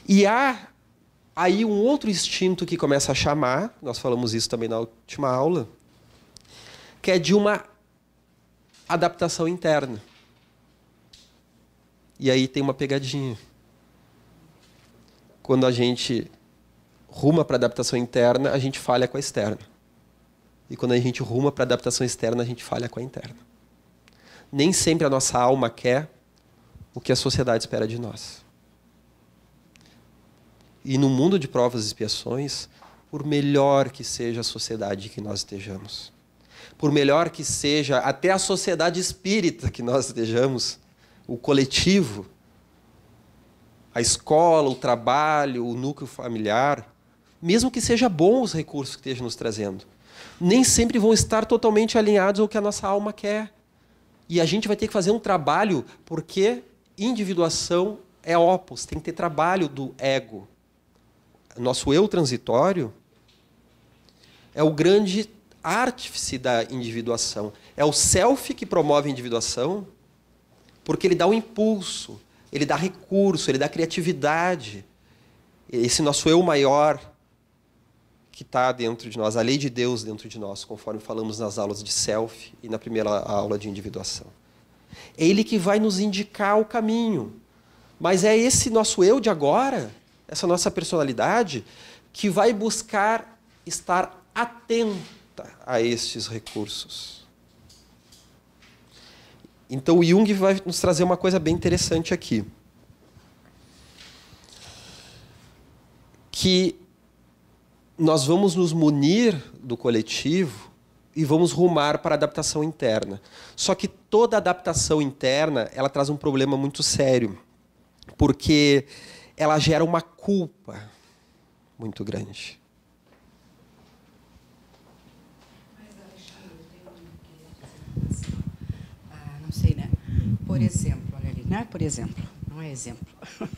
E há aí um outro instinto que começa a chamar, nós falamos isso também na última aula, que é de uma adaptação interna. E aí tem uma pegadinha. Quando a gente ruma para a adaptação interna, a gente falha com a externa. E quando a gente ruma para adaptação externa, a gente falha com a interna. Nem sempre a nossa alma quer o que a sociedade espera de nós. E no mundo de provas e expiações, por melhor que seja a sociedade que nós estejamos, por melhor que seja até a sociedade espírita que nós estejamos, o coletivo, a escola, o trabalho, o núcleo familiar, mesmo que seja bom os recursos que esteja nos trazendo, nem sempre vão estar totalmente alinhados ao que a nossa alma quer. E a gente vai ter que fazer um trabalho, porque individuação é opus, tem que ter trabalho do ego. Nosso eu transitório é o grande artífice da individuação. É o self que promove a individuação, porque ele dá o um impulso, ele dá recurso, ele dá criatividade. Esse nosso eu maior, que está dentro de nós, a lei de Deus dentro de nós, conforme falamos nas aulas de self e na primeira aula de individuação. É Ele que vai nos indicar o caminho. Mas é esse nosso eu de agora, essa nossa personalidade, que vai buscar estar atenta a estes recursos. Então, o Jung vai nos trazer uma coisa bem interessante aqui. Que nós vamos nos munir do coletivo e vamos rumar para a adaptação interna. Só que toda adaptação interna, ela traz um problema muito sério, porque ela gera uma culpa muito grande. Assim, ah, não sei, né? Por exemplo, olha ali, né? Por exemplo, um exemplo.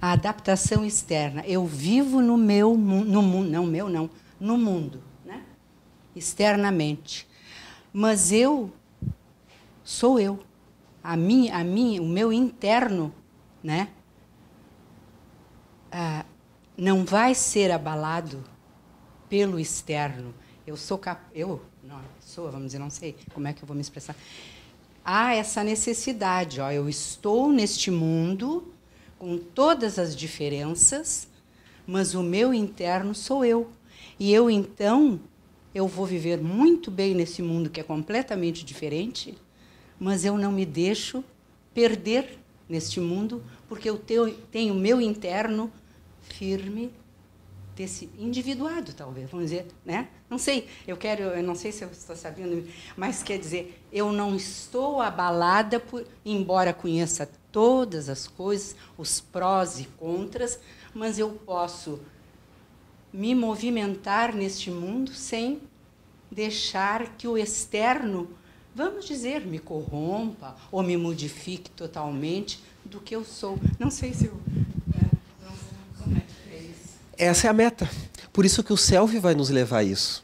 A adaptação externa. Eu vivo no meu no mundo, não meu não, no mundo, né? Externamente. Mas eu sou eu. A mim, a mim, o meu interno, né? Ah, não vai ser abalado pelo externo. Eu sou cap... eu não sou, vamos dizer, não sei como é que eu vou me expressar há essa necessidade. Ó, eu estou neste mundo com todas as diferenças, mas o meu interno sou eu. E eu então eu vou viver muito bem nesse mundo que é completamente diferente, mas eu não me deixo perder neste mundo porque eu tenho, o meu interno firme ter se individuado, talvez, vamos dizer, né? Não sei, eu quero, eu não sei se eu estou sabendo, mas quer dizer, eu não estou abalada por, embora conheça todas as coisas, os prós e contras, mas eu posso me movimentar neste mundo sem deixar que o externo, vamos dizer, me corrompa ou me modifique totalmente do que eu sou. Não sei se eu essa é a meta. Por isso que o selfie vai nos levar a isso.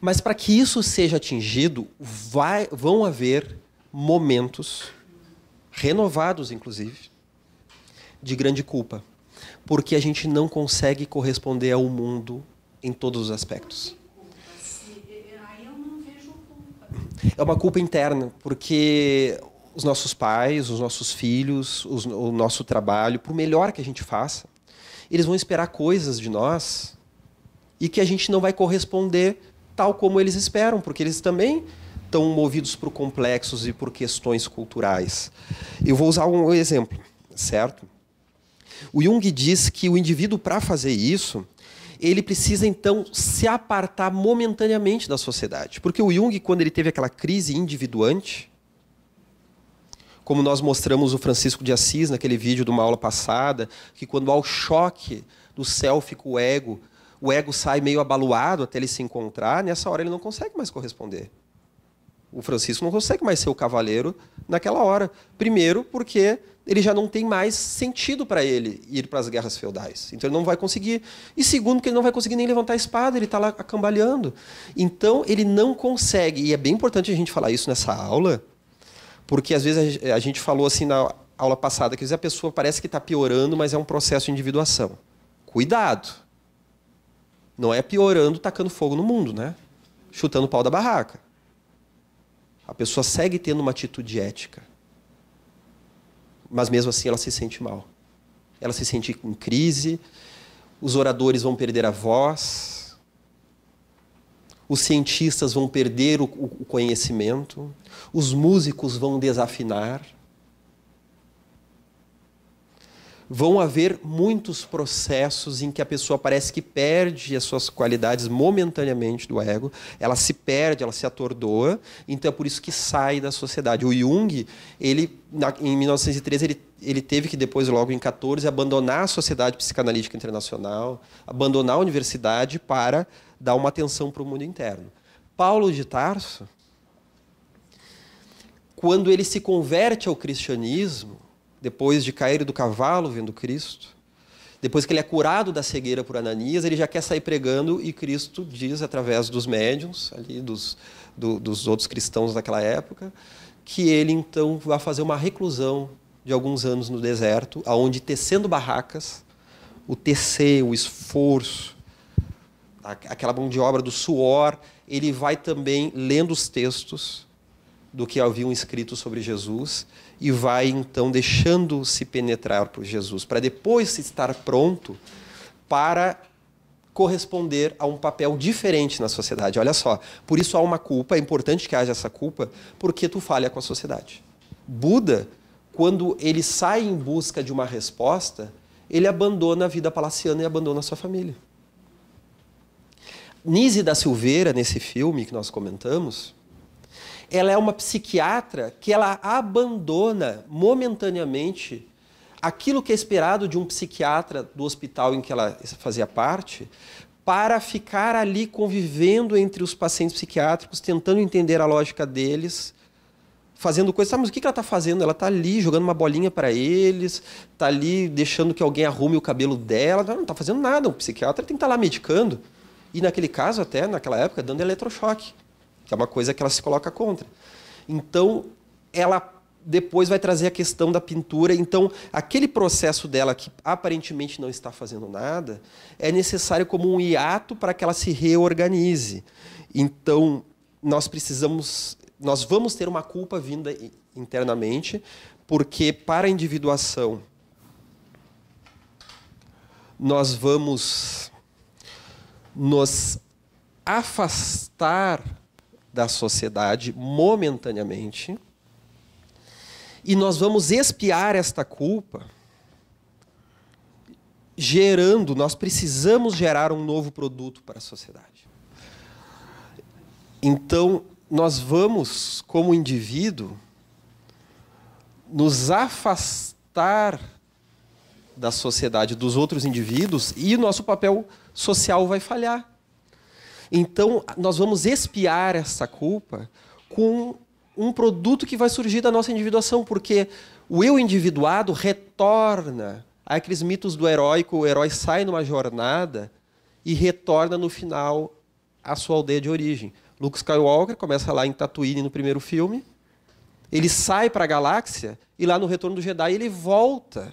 Mas para que isso seja atingido, vai, vão haver momentos, renovados inclusive, de grande culpa. Porque a gente não consegue corresponder ao mundo em todos os aspectos. É uma culpa interna, porque os nossos pais, os nossos filhos, os, o nosso trabalho, por melhor que a gente faça, eles vão esperar coisas de nós e que a gente não vai corresponder tal como eles esperam, porque eles também estão movidos por complexos e por questões culturais. Eu vou usar um exemplo, certo? O Jung diz que o indivíduo, para fazer isso, ele precisa então se apartar momentaneamente da sociedade. Porque o Jung, quando ele teve aquela crise individuante, como nós mostramos o Francisco de Assis naquele vídeo de uma aula passada, que quando há o choque do céu com o ego, o ego sai meio abaluado até ele se encontrar, nessa hora ele não consegue mais corresponder. O Francisco não consegue mais ser o cavaleiro naquela hora. Primeiro, porque ele já não tem mais sentido para ele ir para as guerras feudais. Então ele não vai conseguir. E segundo, que ele não vai conseguir nem levantar a espada, ele está lá acambalhando. Então ele não consegue, e é bem importante a gente falar isso nessa aula, porque às vezes a gente falou assim na aula passada, que às vezes a pessoa parece que está piorando, mas é um processo de individuação. Cuidado! Não é piorando tacando fogo no mundo, né? Chutando o pau da barraca. A pessoa segue tendo uma atitude ética. Mas mesmo assim ela se sente mal. Ela se sente em crise, os oradores vão perder a voz os cientistas vão perder o, o conhecimento, os músicos vão desafinar. Vão haver muitos processos em que a pessoa parece que perde as suas qualidades momentaneamente do ego, ela se perde, ela se atordoa, então é por isso que sai da sociedade. O Jung, ele na, em 1913 ele, ele teve que depois logo em 14 abandonar a Sociedade Psicanalítica Internacional, abandonar a universidade para dá uma atenção para o mundo interno. Paulo de Tarso, quando ele se converte ao cristianismo, depois de cair do cavalo vendo Cristo, depois que ele é curado da cegueira por Ananias, ele já quer sair pregando e Cristo diz, através dos médiums, ali, dos, do, dos outros cristãos daquela época, que ele então vai fazer uma reclusão de alguns anos no deserto, aonde tecendo barracas, o tecer, o esforço, aquela mão de obra do suor, ele vai também lendo os textos do que haviam escrito sobre Jesus e vai então deixando-se penetrar por Jesus, para depois estar pronto para corresponder a um papel diferente na sociedade. Olha só, por isso há uma culpa, é importante que haja essa culpa, porque tu falha com a sociedade. Buda, quando ele sai em busca de uma resposta, ele abandona a vida palaciana e abandona a sua família. Nise da Silveira, nesse filme que nós comentamos, ela é uma psiquiatra que ela abandona momentaneamente aquilo que é esperado de um psiquiatra do hospital em que ela fazia parte, para ficar ali convivendo entre os pacientes psiquiátricos, tentando entender a lógica deles, fazendo coisas. Ah, mas o que ela está fazendo? Ela está ali jogando uma bolinha para eles, está ali deixando que alguém arrume o cabelo dela. Ela não está fazendo nada. O psiquiatra tem que estar tá lá medicando. E naquele caso, até naquela época, dando eletrochoque, que é uma coisa que ela se coloca contra. Então, ela depois vai trazer a questão da pintura. Então, aquele processo dela que aparentemente não está fazendo nada, é necessário como um hiato para que ela se reorganize. Então, nós precisamos, nós vamos ter uma culpa vinda internamente, porque para a individuação nós vamos nos afastar da sociedade momentaneamente e nós vamos espiar esta culpa gerando, nós precisamos gerar um novo produto para a sociedade. Então, nós vamos, como indivíduo, nos afastar da sociedade, dos outros indivíduos e nosso papel social vai falhar. Então, nós vamos espiar essa culpa com um produto que vai surgir da nossa individuação, porque o eu individuado retorna àqueles mitos do heróico, o herói sai numa jornada e retorna no final à sua aldeia de origem. Luke Skywalker começa lá em Tatooine no primeiro filme, ele sai para a galáxia e lá no Retorno do Jedi ele volta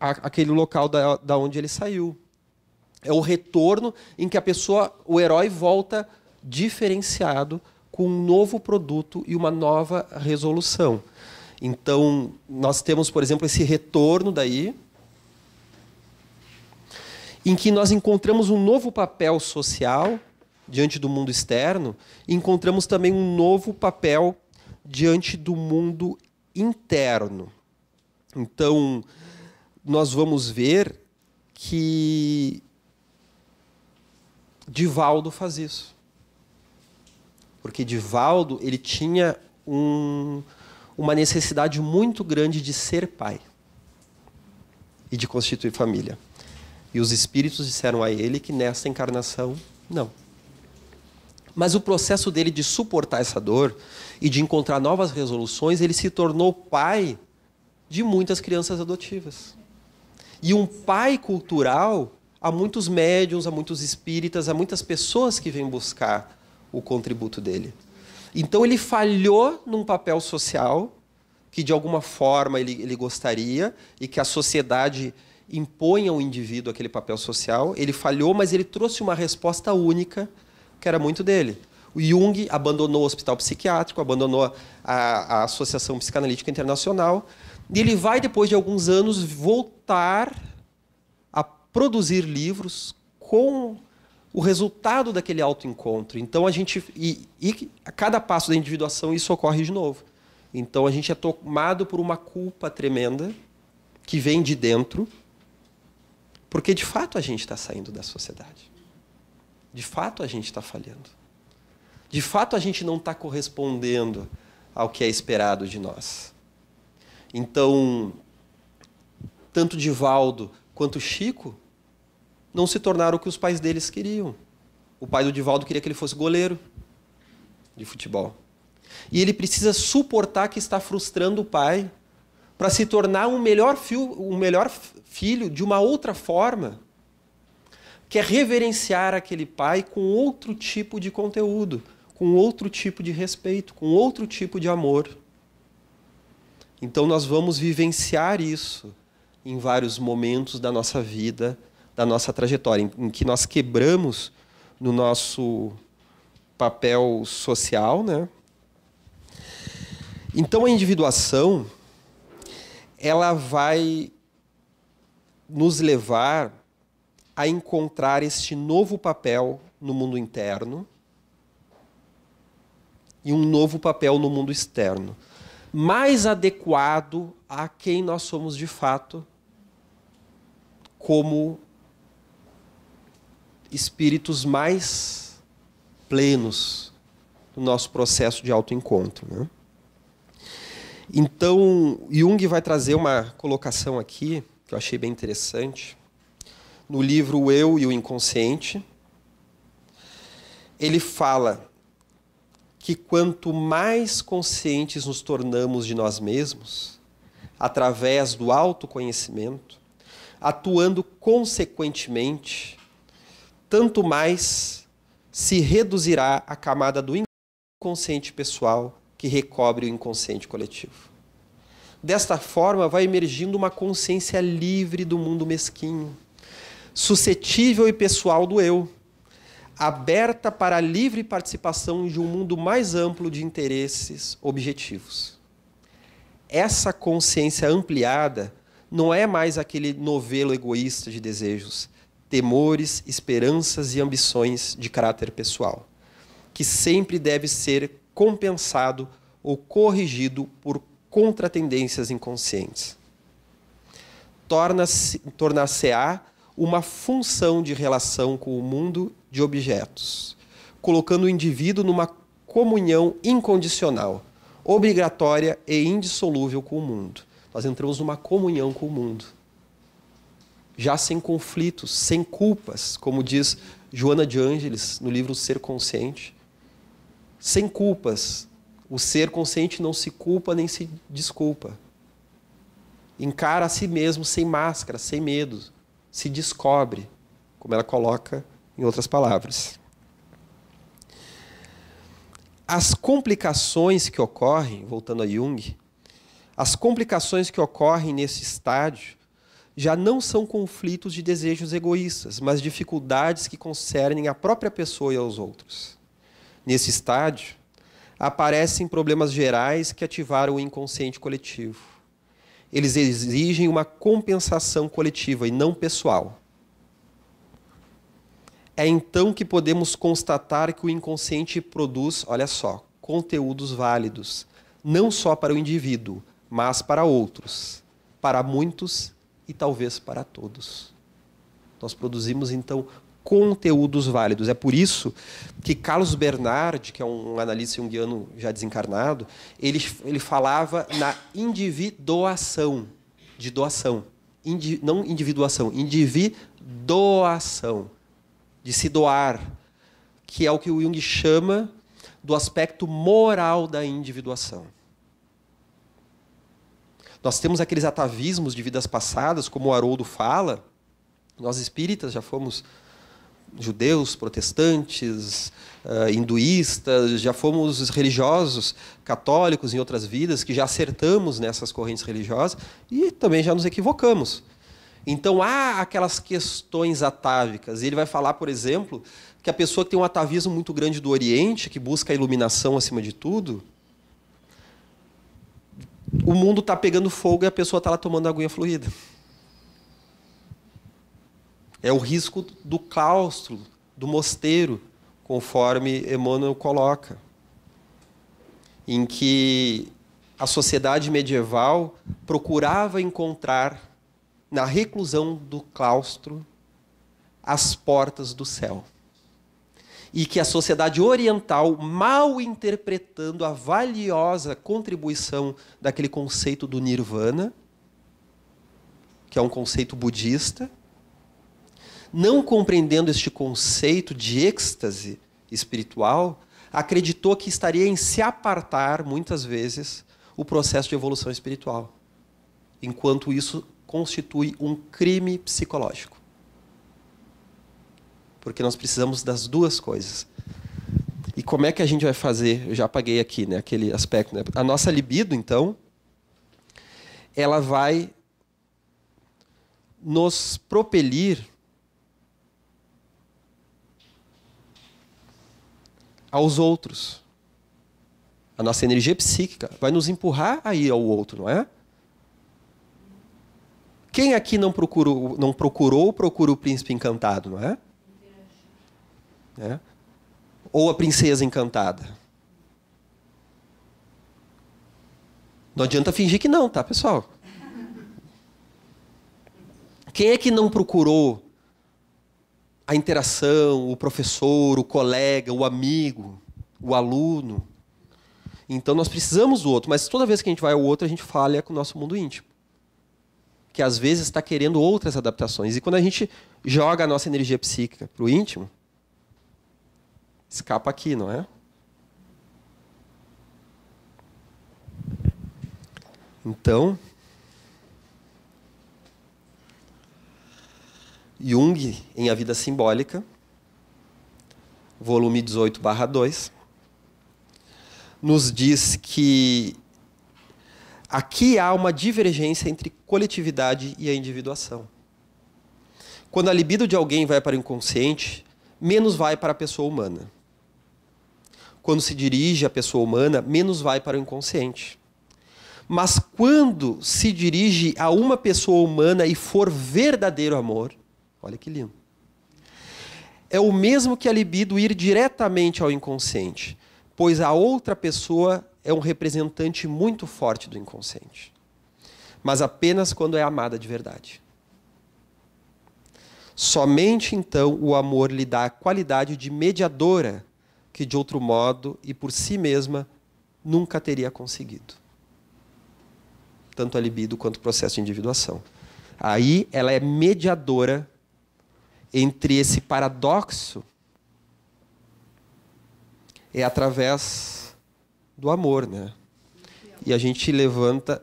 a, aquele local da, da onde ele saiu. É o retorno em que a pessoa, o herói volta diferenciado com um novo produto e uma nova resolução. Então, nós temos, por exemplo, esse retorno daí, em que nós encontramos um novo papel social diante do mundo externo, e encontramos também um novo papel diante do mundo interno. Então, nós vamos ver que Divaldo faz isso. Porque Divaldo ele tinha um, uma necessidade muito grande de ser pai e de constituir família. E os espíritos disseram a ele que nessa encarnação, não. Mas o processo dele de suportar essa dor e de encontrar novas resoluções, ele se tornou pai de muitas crianças adotivas. E um pai cultural há muitos médiums, há muitos espíritas, há muitas pessoas que vêm buscar o contributo dele. Então ele falhou num papel social que de alguma forma ele, ele gostaria e que a sociedade impõe ao indivíduo aquele papel social. Ele falhou, mas ele trouxe uma resposta única que era muito dele. O Jung abandonou o hospital psiquiátrico, abandonou a, a Associação Psicanalítica Internacional, e ele vai, depois de alguns anos, voltar voltar a produzir livros com o resultado daquele autoencontro. Então a gente e, e, a cada passo da individuação isso ocorre de novo. Então a gente é tomado por uma culpa tremenda que vem de dentro, porque de fato a gente está saindo da sociedade. De fato a gente está falhando. De fato a gente não está correspondendo ao que é esperado de nós. Então tanto Divaldo quanto Chico, não se tornaram o que os pais deles queriam. O pai do Divaldo queria que ele fosse goleiro de futebol. E ele precisa suportar que está frustrando o pai para se tornar um melhor, filho, um melhor filho de uma outra forma, que é reverenciar aquele pai com outro tipo de conteúdo, com outro tipo de respeito, com outro tipo de amor. Então nós vamos vivenciar isso em vários momentos da nossa vida, da nossa trajetória, em, que nós quebramos no nosso papel social, né? Então a individuação ela vai nos levar a encontrar este novo papel no mundo interno e um novo papel no mundo externo, mais adequado a quem nós somos de fato como espíritos mais plenos no nosso processo de autoencontro. Né? Então, Jung vai trazer uma colocação aqui que eu achei bem interessante. No livro O Eu e o Inconsciente, ele fala que quanto mais conscientes nos tornamos de nós mesmos, através do autoconhecimento, atuando consequentemente, tanto mais se reduzirá a camada do inconsciente pessoal que recobre o inconsciente coletivo. Desta forma, vai emergindo uma consciência livre do mundo mesquinho, suscetível e pessoal do eu, aberta para a livre participação de um mundo mais amplo de interesses objetivos essa consciência ampliada não é mais aquele novelo egoísta de desejos, temores, esperanças e ambições de caráter pessoal, que sempre deve ser compensado ou corrigido por contratendências inconscientes. Torna-se torna a uma função de relação com o mundo de objetos, colocando o indivíduo numa comunhão incondicional obrigatória e indissolúvel com o mundo. Nós entramos numa comunhão com o mundo. Já sem conflitos, sem culpas, como diz Joana de Ângeles no livro Ser Consciente. Sem culpas. O ser consciente não se culpa nem se desculpa. Encara a si mesmo sem máscara, sem medo. Se descobre, como ela coloca em outras palavras as complicações que ocorrem, voltando a Jung, as complicações que ocorrem nesse estádio já não são conflitos de desejos egoístas, mas dificuldades que concernem a própria pessoa e aos outros. Nesse estádio, aparecem problemas gerais que ativaram o inconsciente coletivo. Eles exigem uma compensação coletiva e não pessoal. É então que podemos constatar que o inconsciente produz, olha só, conteúdos válidos, não só para o indivíduo, mas para outros, para muitos e talvez para todos. Nós produzimos então conteúdos válidos. É por isso que Carlos Bernard, que é um analista junguiano já desencarnado, ele, ele falava na individuação, de doação. Indi, não individuação, individuação de se doar, que é o que o Jung chama do aspecto moral da individuação. Nós temos aqueles atavismos de vidas passadas, como o Haroldo fala. Nós espíritas já fomos judeus, protestantes, eh, hinduístas, já fomos religiosos, católicos em outras vidas, que já acertamos nessas correntes religiosas e também já nos equivocamos. Então há aquelas questões atávicas. E ele vai falar, por exemplo, que a pessoa que tem um atavismo muito grande do Oriente, que busca a iluminação acima de tudo, o mundo está pegando fogo e a pessoa está lá tomando aguinha fluida. É o risco do claustro, do mosteiro, conforme Emmanuel coloca, em que a sociedade medieval procurava encontrar na reclusão do claustro, as portas do céu. E que a sociedade oriental, mal interpretando a valiosa contribuição daquele conceito do nirvana, que é um conceito budista, não compreendendo este conceito de êxtase espiritual, acreditou que estaria em se apartar, muitas vezes, o processo de evolução espiritual. Enquanto isso constitui um crime psicológico. Porque nós precisamos das duas coisas. E como é que a gente vai fazer? Eu já apaguei aqui, né, aquele aspecto. Né? A nossa libido, então, ela vai nos propelir aos outros. A nossa energia psíquica vai nos empurrar a ir ao outro, não é? Quem aqui não procurou, não procurou, procura o príncipe encantado, não é? é? Ou a princesa encantada. Não adianta fingir que não, tá, pessoal? Quem é que não procurou a interação, o professor, o colega, o amigo, o aluno? Então nós precisamos do outro, mas toda vez que a gente vai ao outro, a gente falha com o nosso mundo íntimo que às vezes está querendo outras adaptações. E quando a gente joga a nossa energia psíquica para o íntimo, escapa aqui, não é? Então, Jung em A Vida Simbólica, volume 18, barra 2, nos diz que Aqui há uma divergência entre coletividade e a individuação. Quando a libido de alguém vai para o inconsciente, menos vai para a pessoa humana. Quando se dirige à pessoa humana, menos vai para o inconsciente. Mas quando se dirige a uma pessoa humana e for verdadeiro amor, olha que lindo. É o mesmo que a libido ir diretamente ao inconsciente, pois a outra pessoa é um representante muito forte do inconsciente, mas apenas quando é amada de verdade. Somente então o amor lhe dá a qualidade de mediadora que de outro modo e por si mesma nunca teria conseguido. Tanto a libido quanto o processo de individuação. Aí ela é mediadora entre esse paradoxo é através do amor, né? E a gente levanta,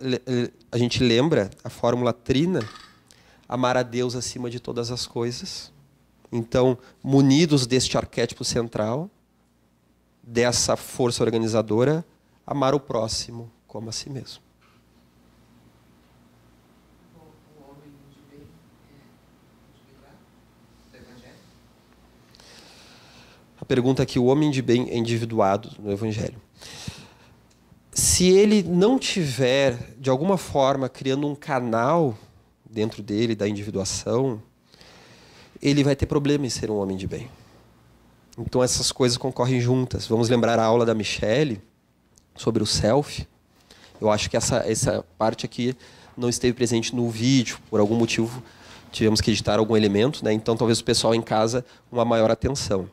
a gente lembra a fórmula trina, amar a Deus acima de todas as coisas. Então, munidos deste arquétipo central, dessa força organizadora, amar o próximo como a si mesmo. A pergunta é que o homem de bem é individuado no Evangelho se ele não tiver, de alguma forma, criando um canal dentro dele, da individuação, ele vai ter problema em ser um homem de bem. Então essas coisas concorrem juntas. Vamos lembrar a aula da Michelle sobre o self. Eu acho que essa, essa parte aqui não esteve presente no vídeo, por algum motivo tivemos que editar algum elemento, né? então talvez o pessoal em casa uma maior atenção.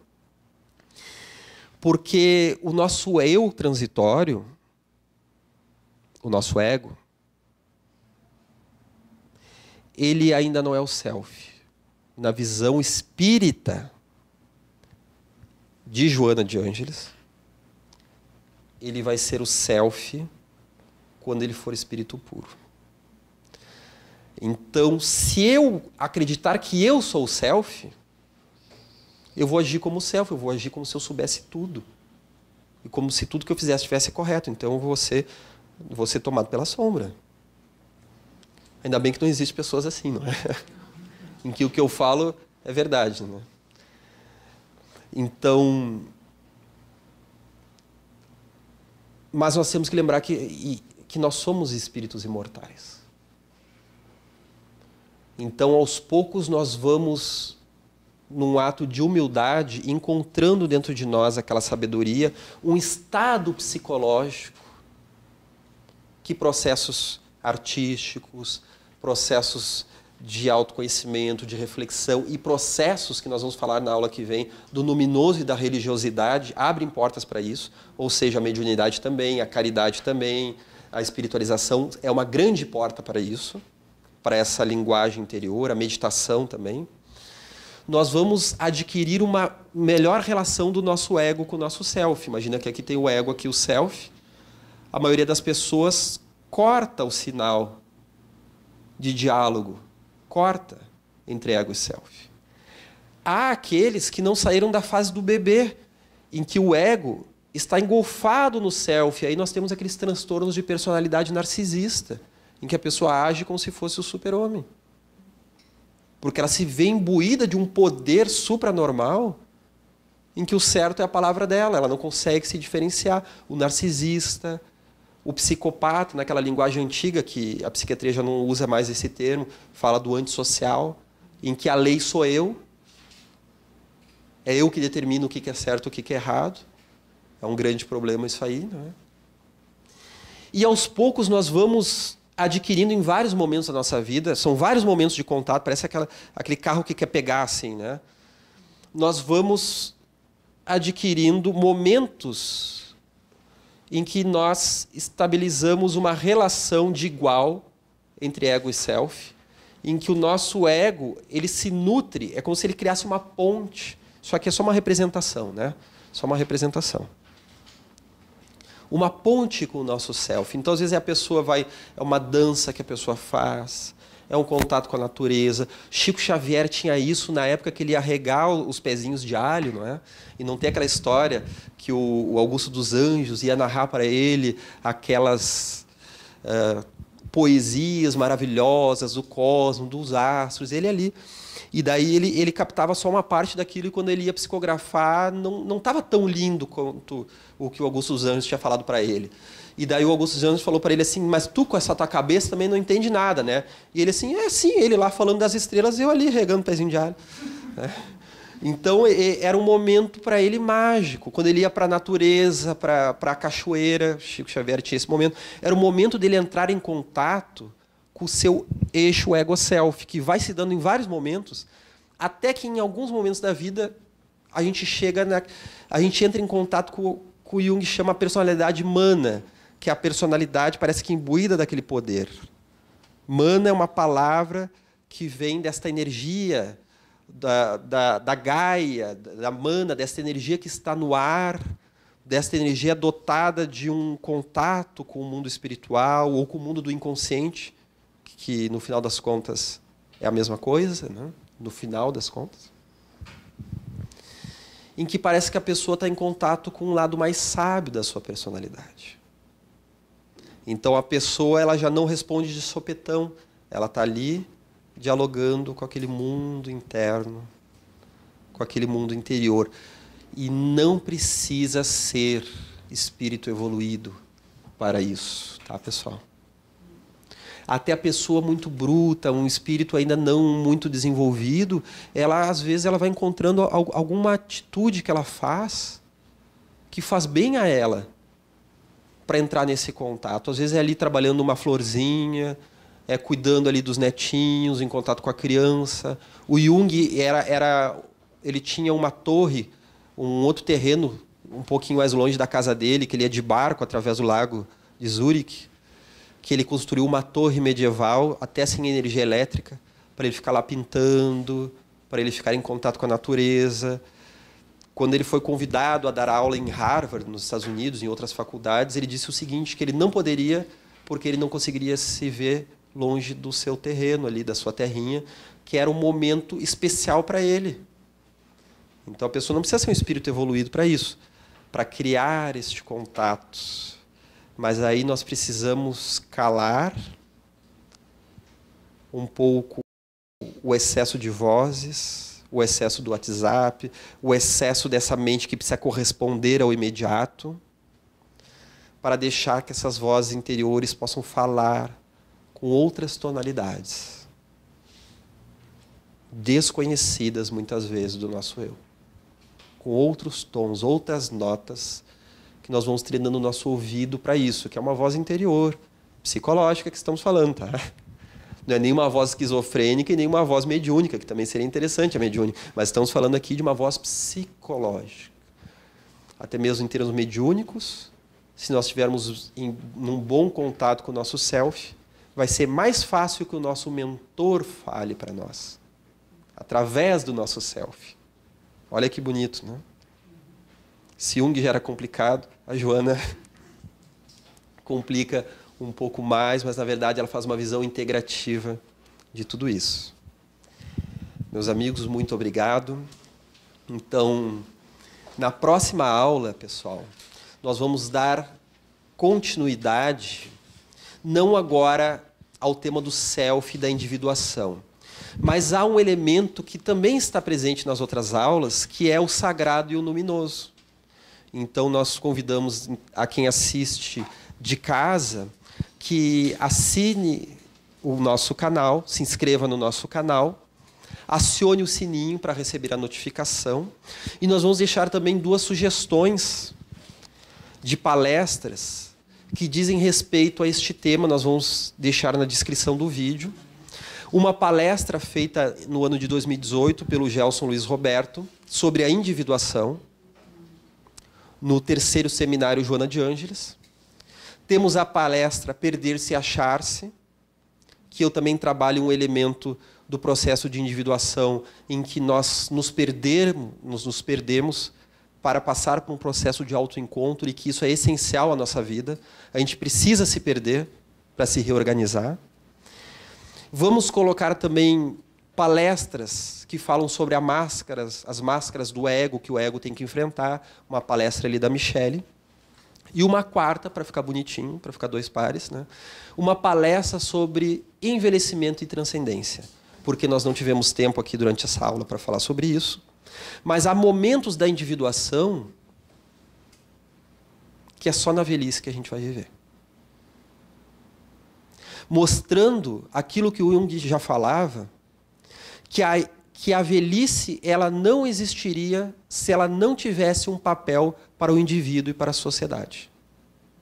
Porque o nosso eu transitório, o nosso ego, ele ainda não é o self. Na visão espírita de Joana de Ângeles, ele vai ser o self quando ele for espírito puro. Então, se eu acreditar que eu sou o self, eu vou agir como self, eu vou agir como se eu soubesse tudo. E como se tudo que eu fizesse estivesse correto. Então, eu vou ser vou ser tomado pela sombra. Ainda bem que não existe pessoas assim, não é? em que o que eu falo é verdade, né? Então, mas nós temos que lembrar que, que nós somos espíritos imortais. Então, aos poucos, nós vamos, num ato de humildade, encontrando dentro de nós aquela sabedoria, um estado psicológico que processos artísticos, processos de autoconhecimento, de reflexão e processos que nós vamos falar na aula que vem do luminoso e da religiosidade abrem portas para isso, ou seja, a mediunidade também, a caridade também, a espiritualização é uma grande porta para isso, para essa linguagem interior, a meditação também. Nós vamos adquirir uma melhor relação do nosso ego com o nosso self. Imagina que aqui tem o ego, aqui o self a maioria das pessoas corta o sinal de diálogo, corta entre ego e self. Há aqueles que não saíram da fase do bebê, em que o ego está engolfado no self, e aí nós temos aqueles transtornos de personalidade narcisista, em que a pessoa age como se fosse o super-homem. Porque ela se vê imbuída de um poder supranormal em que o certo é a palavra dela, ela não consegue se diferenciar. O narcisista, o psicopata, naquela linguagem antiga que a psiquiatria já não usa mais esse termo, fala do antissocial, em que a lei sou eu, é eu que determino o que é certo e o que é errado. É um grande problema isso aí. Não é? E aos poucos nós vamos adquirindo em vários momentos da nossa vida, são vários momentos de contato, parece aquela, aquele carro que quer pegar assim, né? Nós vamos adquirindo momentos em que nós estabilizamos uma relação de igual entre ego e self, em que o nosso ego ele se nutre, é como se ele criasse uma ponte. Só que é só uma representação, né? Só uma representação. Uma ponte com o nosso self. Então, às vezes, a pessoa vai. É uma dança que a pessoa faz, é um contato com a natureza. Chico Xavier tinha isso na época que ele ia regar os pezinhos de alho, não é? E não tem aquela história que o, o Augusto dos Anjos ia narrar para ele aquelas uh, poesias maravilhosas do cosmos, dos astros, ele ali. E daí ele, ele captava só uma parte daquilo e quando ele ia psicografar não estava tão lindo quanto o que o Augusto dos Anjos tinha falado para ele. E daí o Augusto dos Anjos falou para ele assim, mas tu com essa tua cabeça também não entende nada, né? E ele assim, é sim, ele lá falando das estrelas e eu ali regando o pezinho de alho. Então era um momento para ele mágico, quando ele ia para a natureza, para a cachoeira, Chico Xavier tinha esse momento, era o momento dele entrar em contato com o seu eixo ego-self, que vai se dando em vários momentos, até que em alguns momentos da vida a gente chega na, a gente entra em contato com, com o Jung chama a personalidade mana, que é a personalidade parece que imbuída daquele poder. Mana é uma palavra que vem desta energia da, da, da Gaia, da mana, desta energia que está no ar, desta energia dotada de um contato com o mundo espiritual ou com o mundo do inconsciente, que no final das contas é a mesma coisa, né? no final das contas, em que parece que a pessoa está em contato com um lado mais sábio da sua personalidade. Então a pessoa ela já não responde de sopetão, ela está ali dialogando com aquele mundo interno, com aquele mundo interior. E não precisa ser espírito evoluído para isso, tá, pessoal? Até a pessoa muito bruta, um espírito ainda não muito desenvolvido, ela às vezes ela vai encontrando alguma atitude que ela faz que faz bem a ela para entrar nesse contato. Às vezes é ali trabalhando uma florzinha, é, cuidando ali dos netinhos, em contato com a criança. O Jung era, era, ele tinha uma torre, um outro terreno um pouquinho mais longe da casa dele, que ele ia é de barco através do lago de Zurich, que ele construiu uma torre medieval até sem energia elétrica para ele ficar lá pintando, para ele ficar em contato com a natureza. Quando ele foi convidado a dar aula em Harvard, nos Estados Unidos, em outras faculdades, ele disse o seguinte, que ele não poderia porque ele não conseguiria se ver longe do seu terreno ali, da sua terrinha, que era um momento especial para ele. Então a pessoa não precisa ser um espírito evoluído para isso, para criar este contato. Mas aí nós precisamos calar um pouco o excesso de vozes, o excesso do WhatsApp, o excesso dessa mente que precisa corresponder ao imediato, para deixar que essas vozes interiores possam falar, com outras tonalidades, desconhecidas muitas vezes do nosso eu, com outros tons, outras notas que nós vamos treinando o nosso ouvido para isso, que é uma voz interior, psicológica que estamos falando, tá? Não é nenhuma voz esquizofrênica e nenhuma voz mediúnica, que também seria interessante a mediúnica, mas estamos falando aqui de uma voz psicológica. Até mesmo em termos mediúnicos, se nós tivermos em um bom contato com o nosso self, vai ser mais fácil que o nosso mentor fale para nós, através do nosso self. Olha que bonito, né? Se Jung já era complicado, a Joana complica um pouco mais, mas na verdade ela faz uma visão integrativa de tudo isso. Meus amigos, muito obrigado. Então, na próxima aula, pessoal, nós vamos dar continuidade não agora ao tema do self e da individuação. Mas há um elemento que também está presente nas outras aulas, que é o sagrado e o luminoso. Então nós convidamos a quem assiste de casa que assine o nosso canal, se inscreva no nosso canal, acione o sininho para receber a notificação. E nós vamos deixar também duas sugestões de palestras que dizem respeito a este tema, nós vamos deixar na descrição do vídeo. Uma palestra feita no ano de 2018 pelo Gelson Luiz Roberto sobre a individuação, no terceiro seminário Joana de Ângeles. Temos a palestra Perder-se e Achar-se, que eu também trabalho um elemento do processo de individuação em que nós nos perdermos, nos, nos perdemos para passar por um processo de autoencontro e que isso é essencial à nossa vida. A gente precisa se perder para se reorganizar. Vamos colocar também palestras que falam sobre as máscaras, as máscaras do ego que o ego tem que enfrentar, uma palestra ali da Michelle. E uma quarta, para ficar bonitinho, para ficar dois pares, né? uma palestra sobre envelhecimento e transcendência, porque nós não tivemos tempo aqui durante essa aula para falar sobre isso. Mas há momentos da individuação que é só na velhice que a gente vai viver. Mostrando aquilo que o Jung já falava, que a, que a velhice ela não existiria se ela não tivesse um papel para o indivíduo e para a sociedade.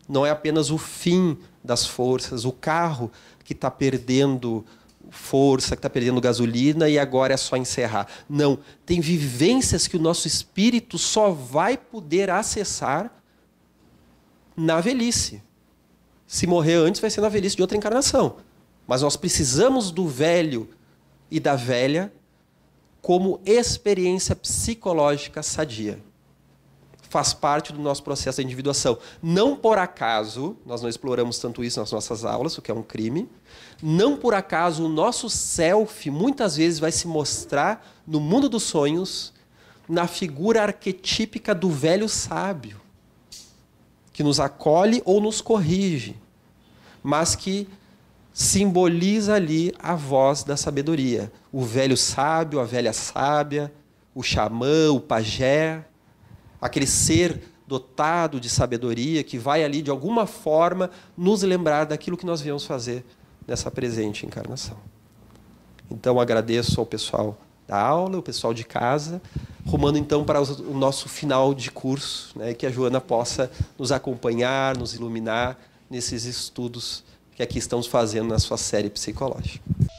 Não é apenas o fim das forças, o carro que está perdendo força, que está perdendo gasolina e agora é só encerrar. Não, tem vivências que o nosso espírito só vai poder acessar na velhice. Se morrer antes, vai ser na velhice de outra encarnação. Mas nós precisamos do velho e da velha como experiência psicológica sadia. Faz parte do nosso processo de individuação. Não por acaso, nós não exploramos tanto isso nas nossas aulas, o que é um crime, não por acaso o nosso self muitas vezes vai se mostrar no mundo dos sonhos na figura arquetípica do velho sábio, que nos acolhe ou nos corrige, mas que simboliza ali a voz da sabedoria, o velho sábio, a velha sábia, o xamã, o pajé, aquele ser dotado de sabedoria que vai ali de alguma forma nos lembrar daquilo que nós viemos fazer dessa presente encarnação. Então agradeço ao pessoal da aula, o pessoal de casa, rumando então para o nosso final de curso, né, que a Joana possa nos acompanhar, nos iluminar nesses estudos que aqui estamos fazendo na sua série psicológica.